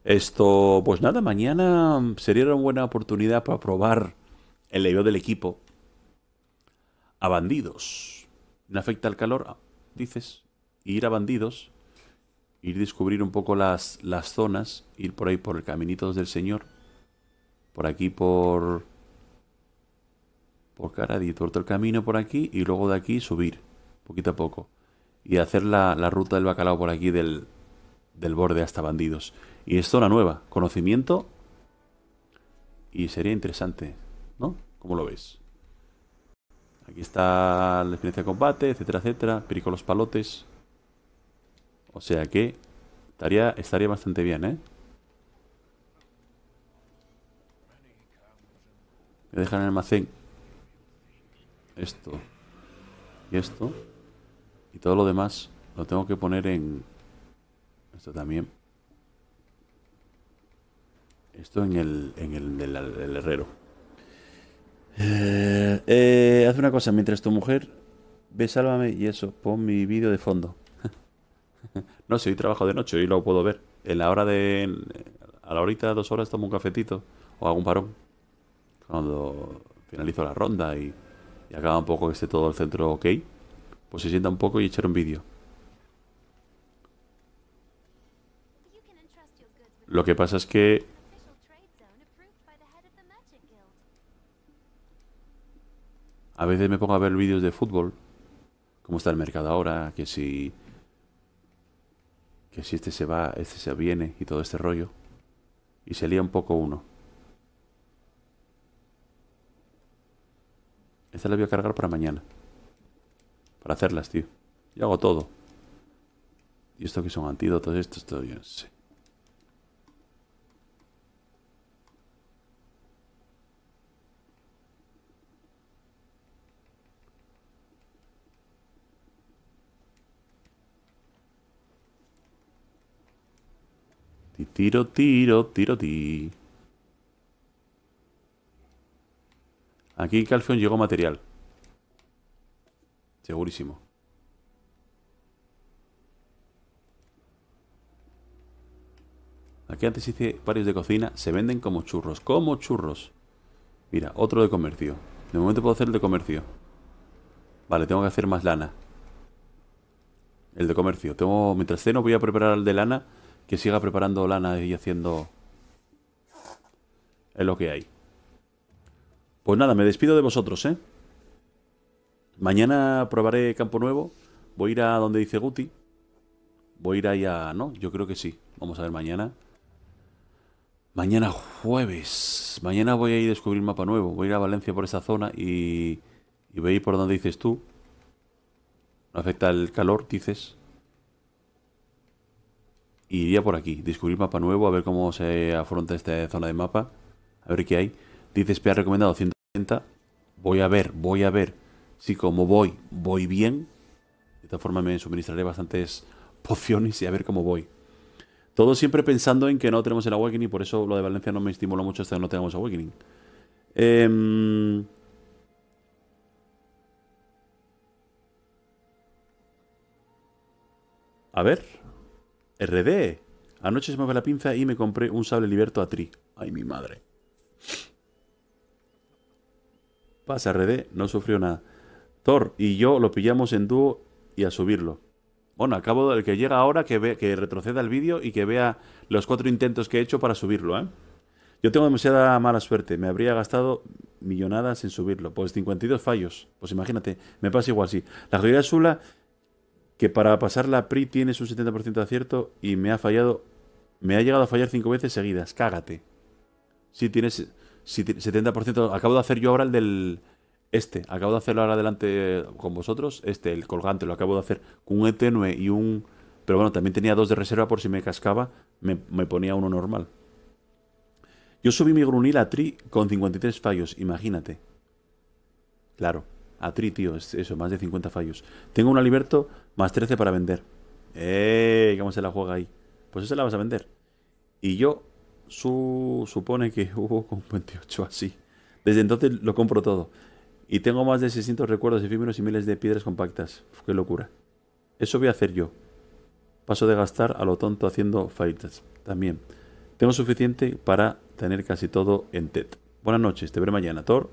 Esto, pues nada, mañana sería una buena oportunidad para probar el leído del equipo a bandidos. ¿No afecta el calor? Ah, dices ir a bandidos, ir a descubrir un poco las, las zonas, ir por ahí por el caminito del Señor, por aquí por... por cada por todo el camino por aquí y luego de aquí subir, poquito a poco. Y hacer la, la ruta del bacalao por aquí del, del borde hasta bandidos. Y es zona nueva, conocimiento y sería interesante, ¿no? ¿Cómo lo ves? Aquí está la experiencia de combate, etcétera, etcétera. Perico los palotes. O sea que estaría, estaría bastante bien, ¿eh? Voy a dejar en el almacén esto y esto. Y todo lo demás lo tengo que poner en... Esto también. Esto en el, en el, herrero. Eh, eh, haz una cosa, mientras tu mujer ve Sálvame y eso, pon mi vídeo de fondo. no, sé, hoy trabajo de noche, y lo puedo ver. En la hora de. A la horita, dos horas, tomo un cafetito o hago un parón. Cuando finalizo la ronda y, y acaba un poco que esté todo el centro ok, pues se sienta un poco y echar un vídeo. Lo que pasa es que A veces me pongo a ver vídeos de fútbol, cómo está el mercado ahora, que si que si este se va, este se viene y todo este rollo. Y se lía un poco uno. Esta la voy a cargar para mañana. Para hacerlas, tío. Yo hago todo. Y esto que son antídotos, esto, esto, yo no sé. Ti, tiro, tiro, tiro, ti. Aquí Calfion llegó material. Segurísimo. Aquí antes hice varios de cocina. Se venden como churros. Como churros. Mira, otro de comercio. De momento puedo hacer el de comercio. Vale, tengo que hacer más lana. El de comercio. Tengo, mientras ceno voy a preparar el de lana que siga preparando lana y haciendo... Es lo que hay. Pues nada, me despido de vosotros, ¿eh? Mañana probaré Campo Nuevo. Voy a ir a donde dice Guti. Voy a ir ahí a... ¿No? Yo creo que sí. Vamos a ver mañana. Mañana jueves. Mañana voy a ir a descubrir mapa nuevo. Voy a ir a Valencia por esa zona y... Y voy a ir por donde dices tú. No afecta el calor, dices iría por aquí, descubrir mapa nuevo, a ver cómo se afronta esta zona de mapa, a ver qué hay. Dice SPA recomendado 180. Voy a ver, voy a ver si como voy, voy bien. De esta forma me suministraré bastantes pociones y a ver cómo voy. Todo siempre pensando en que no tenemos el Awakening, por eso lo de Valencia no me estimula mucho hasta que no tengamos Awakening. Em, a ver. RD. Anoche se me fue la pinza y me compré un sable liberto a tri. Ay, mi madre. Pasa, RD. No sufrió nada. Thor y yo lo pillamos en dúo y a subirlo. Bueno, acabo el que llega ahora que, ve, que retroceda el vídeo y que vea los cuatro intentos que he hecho para subirlo, ¿eh? Yo tengo demasiada mala suerte. Me habría gastado millonadas en subirlo. Pues 52 fallos. Pues imagínate, me pasa igual así. La es Sula que para pasar la PRI tienes un 70% de acierto y me ha fallado. Me ha llegado a fallar cinco veces seguidas. Cágate. Si tienes si 70%. Acabo de hacer yo ahora el del. Este. Acabo de hacerlo ahora adelante... con vosotros. Este, el colgante, lo acabo de hacer con un tenue y un. Pero bueno, también tenía dos de reserva por si me cascaba. Me, ponía uno normal. Yo subí mi grunil a tri con 53 fallos, imagínate. Claro, a tri, tío, es eso, más de 50 fallos. Tengo un aliberto más 13 para vender. ¡Eh! ¿Cómo se la juega ahí? Pues esa la vas a vender. Y yo supone que hubo con 28 así. Desde entonces lo compro todo. Y tengo más de 600 recuerdos efímeros y miles de piedras compactas. ¡Qué locura! Eso voy a hacer yo. Paso de gastar a lo tonto haciendo fights también. Tengo suficiente para tener casi todo en TED. Buenas noches, te veré mañana, Thor.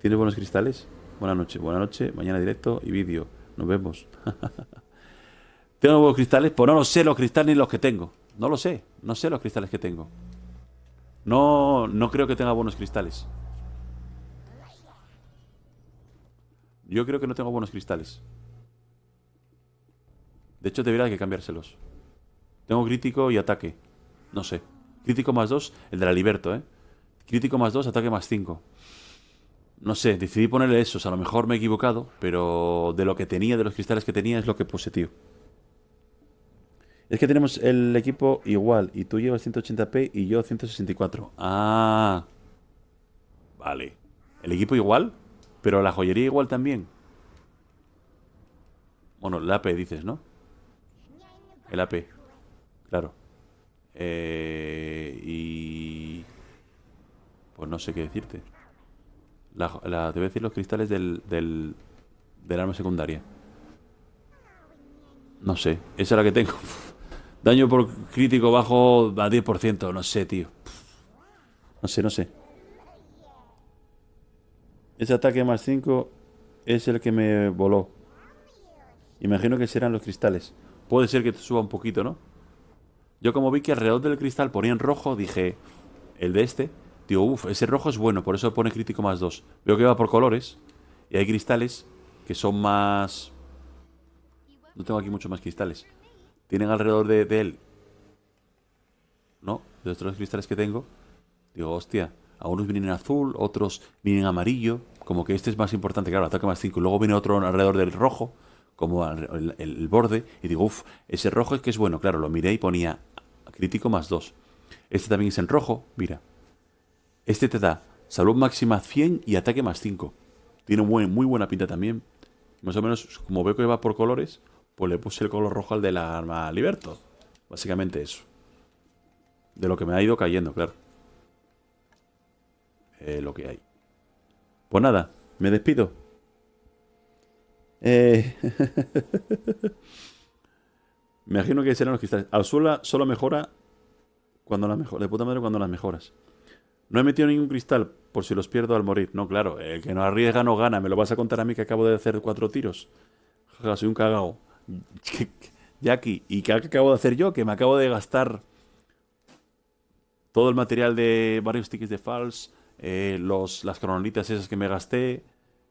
¿Tienes buenos cristales? Buenas noches, buenas noches. Mañana directo y vídeo. Nos vemos. ¿Tengo buenos cristales? Pues no lo sé los cristales ni los que tengo. No lo sé. No sé los cristales que tengo. No, no creo que tenga buenos cristales. Yo creo que no tengo buenos cristales. De hecho, debería que cambiárselos. Tengo crítico y ataque. No sé. Crítico más dos. el de la liberto, ¿eh? Crítico más dos, ataque más cinco no sé, decidí ponerle esos. A lo mejor me he equivocado, pero de lo que tenía, de los cristales que tenía, es lo que puse, tío. Es que tenemos el equipo igual, y tú llevas 180p y yo 164. Ah. Vale. El equipo igual, pero la joyería igual también. Bueno, el AP dices, ¿no? El AP. Claro. Eh, y... Pues no sé qué decirte. La, te voy a decir los cristales del, del, arma secundaria. No sé, esa es la que tengo. Daño por crítico bajo a 10%, no sé, tío. No sé, no sé. Ese ataque más 5 es el que me voló. Imagino que serán los cristales. Puede ser que te suba un poquito, ¿no? Yo como vi que alrededor del cristal ponía en rojo, dije, el de este, Digo, uff, ese rojo es bueno, por eso pone crítico más 2. Veo que va por colores. Y hay cristales que son más... No tengo aquí muchos más cristales. Tienen alrededor de, él... ¿No? De los cristales que tengo. Digo, hostia. Algunos vienen en azul, otros vienen amarillo. Como que este es más importante. Claro, ataque más 5. Luego viene otro alrededor del rojo. Como el, el borde. Y digo, uff, ese rojo es que es bueno. Claro, lo miré y ponía crítico más 2. Este también es en rojo. Mira. Este te da salud máxima 100 y ataque más 5. Tiene muy, buena pinta también. Más o menos, como veo que va por colores, pues le puse el color rojo al de la arma Liberto. Básicamente eso. De lo que me ha ido cayendo, claro. lo que hay. Pues nada, me despido. Eh, me imagino que serán los cristales. Al suelo solo mejora cuando mejor De puta madre cuando las mejoras. No he metido ningún cristal, por si los pierdo al morir. No, claro, el que no arriesga no gana. Me lo vas a contar a mí que acabo de hacer cuatro tiros. Jaja, soy un cagao. Jackie, ¿y qué acabo de hacer yo? Que me acabo de gastar todo el material de varios tickets de false, eh, los, las cronolitas esas que me gasté,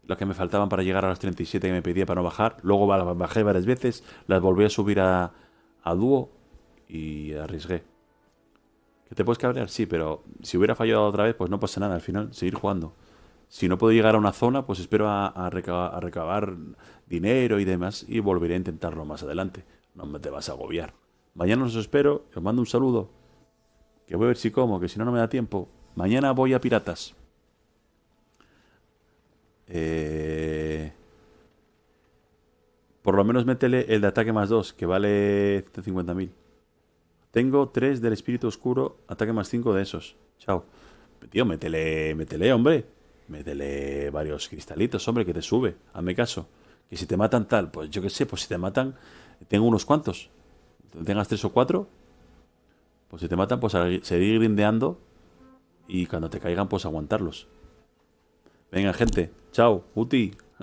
las que me faltaban para llegar a las 37 que me pedía para no bajar. Luego bajé varias veces, las volví a subir a dúo y arriesgué. ¿Que te puedes cabrear? Sí, pero si hubiera fallado otra vez, pues no pasa nada. Al final, seguir jugando. Si no puedo llegar a una zona, pues espero a, recabar dinero y demás y volveré a intentarlo más adelante. No me te vas a agobiar. Mañana os espero, os mando un saludo. Que voy a ver si como, que si no, no me da tiempo. Mañana voy a Piratas. Eh, por lo menos métele el de ataque más 2, que vale 150.000. Tengo tres del espíritu oscuro, ataque más cinco de esos. Chao. Tío, métele, métele, hombre. Métele varios cristalitos, hombre, que te sube. Hazme caso. Que si te matan tal, pues yo qué sé, pues si te matan, tengo unos cuantos. Tengas tres o cuatro. Pues si te matan, pues seguir grindeando. Y cuando te caigan, pues aguantarlos. Venga, gente. Chao. Uti.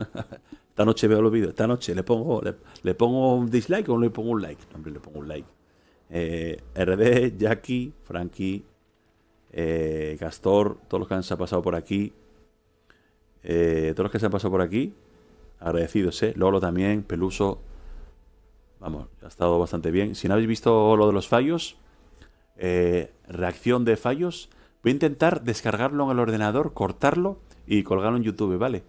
Esta noche veo los vídeos. Esta noche le pongo, le, pongo un dislike o no le pongo un like. Hombre, le pongo un like. Eh, RD, Jackie, Frankie, eh, Castor, todos los que se han pasado por aquí. Eh, todos los que se han pasado por aquí. Agradecidos, ¿eh? Lolo también, Peluso. Vamos, ha estado bastante bien. Si no habéis visto lo de los fallos, eh, reacción de fallos, voy a intentar descargarlo en el ordenador, cortarlo y colgarlo en YouTube, ¿vale?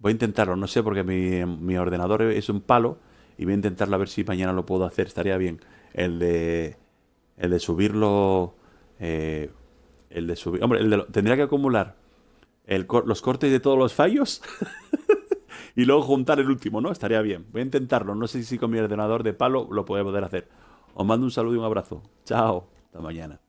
Voy a intentarlo, no sé, porque mi ordenador es un palo y voy a intentarlo a ver si mañana lo puedo hacer, estaría bien. El de, el de subirlo... Eh, el de subir... Hombre, el de tendría que acumular los cortes de todos los fallos y luego juntar el último, ¿no? Estaría bien. Voy a intentarlo. No sé si con mi ordenador de palo lo puedo poder hacer. Os mando un saludo y un abrazo. Chao. Hasta mañana.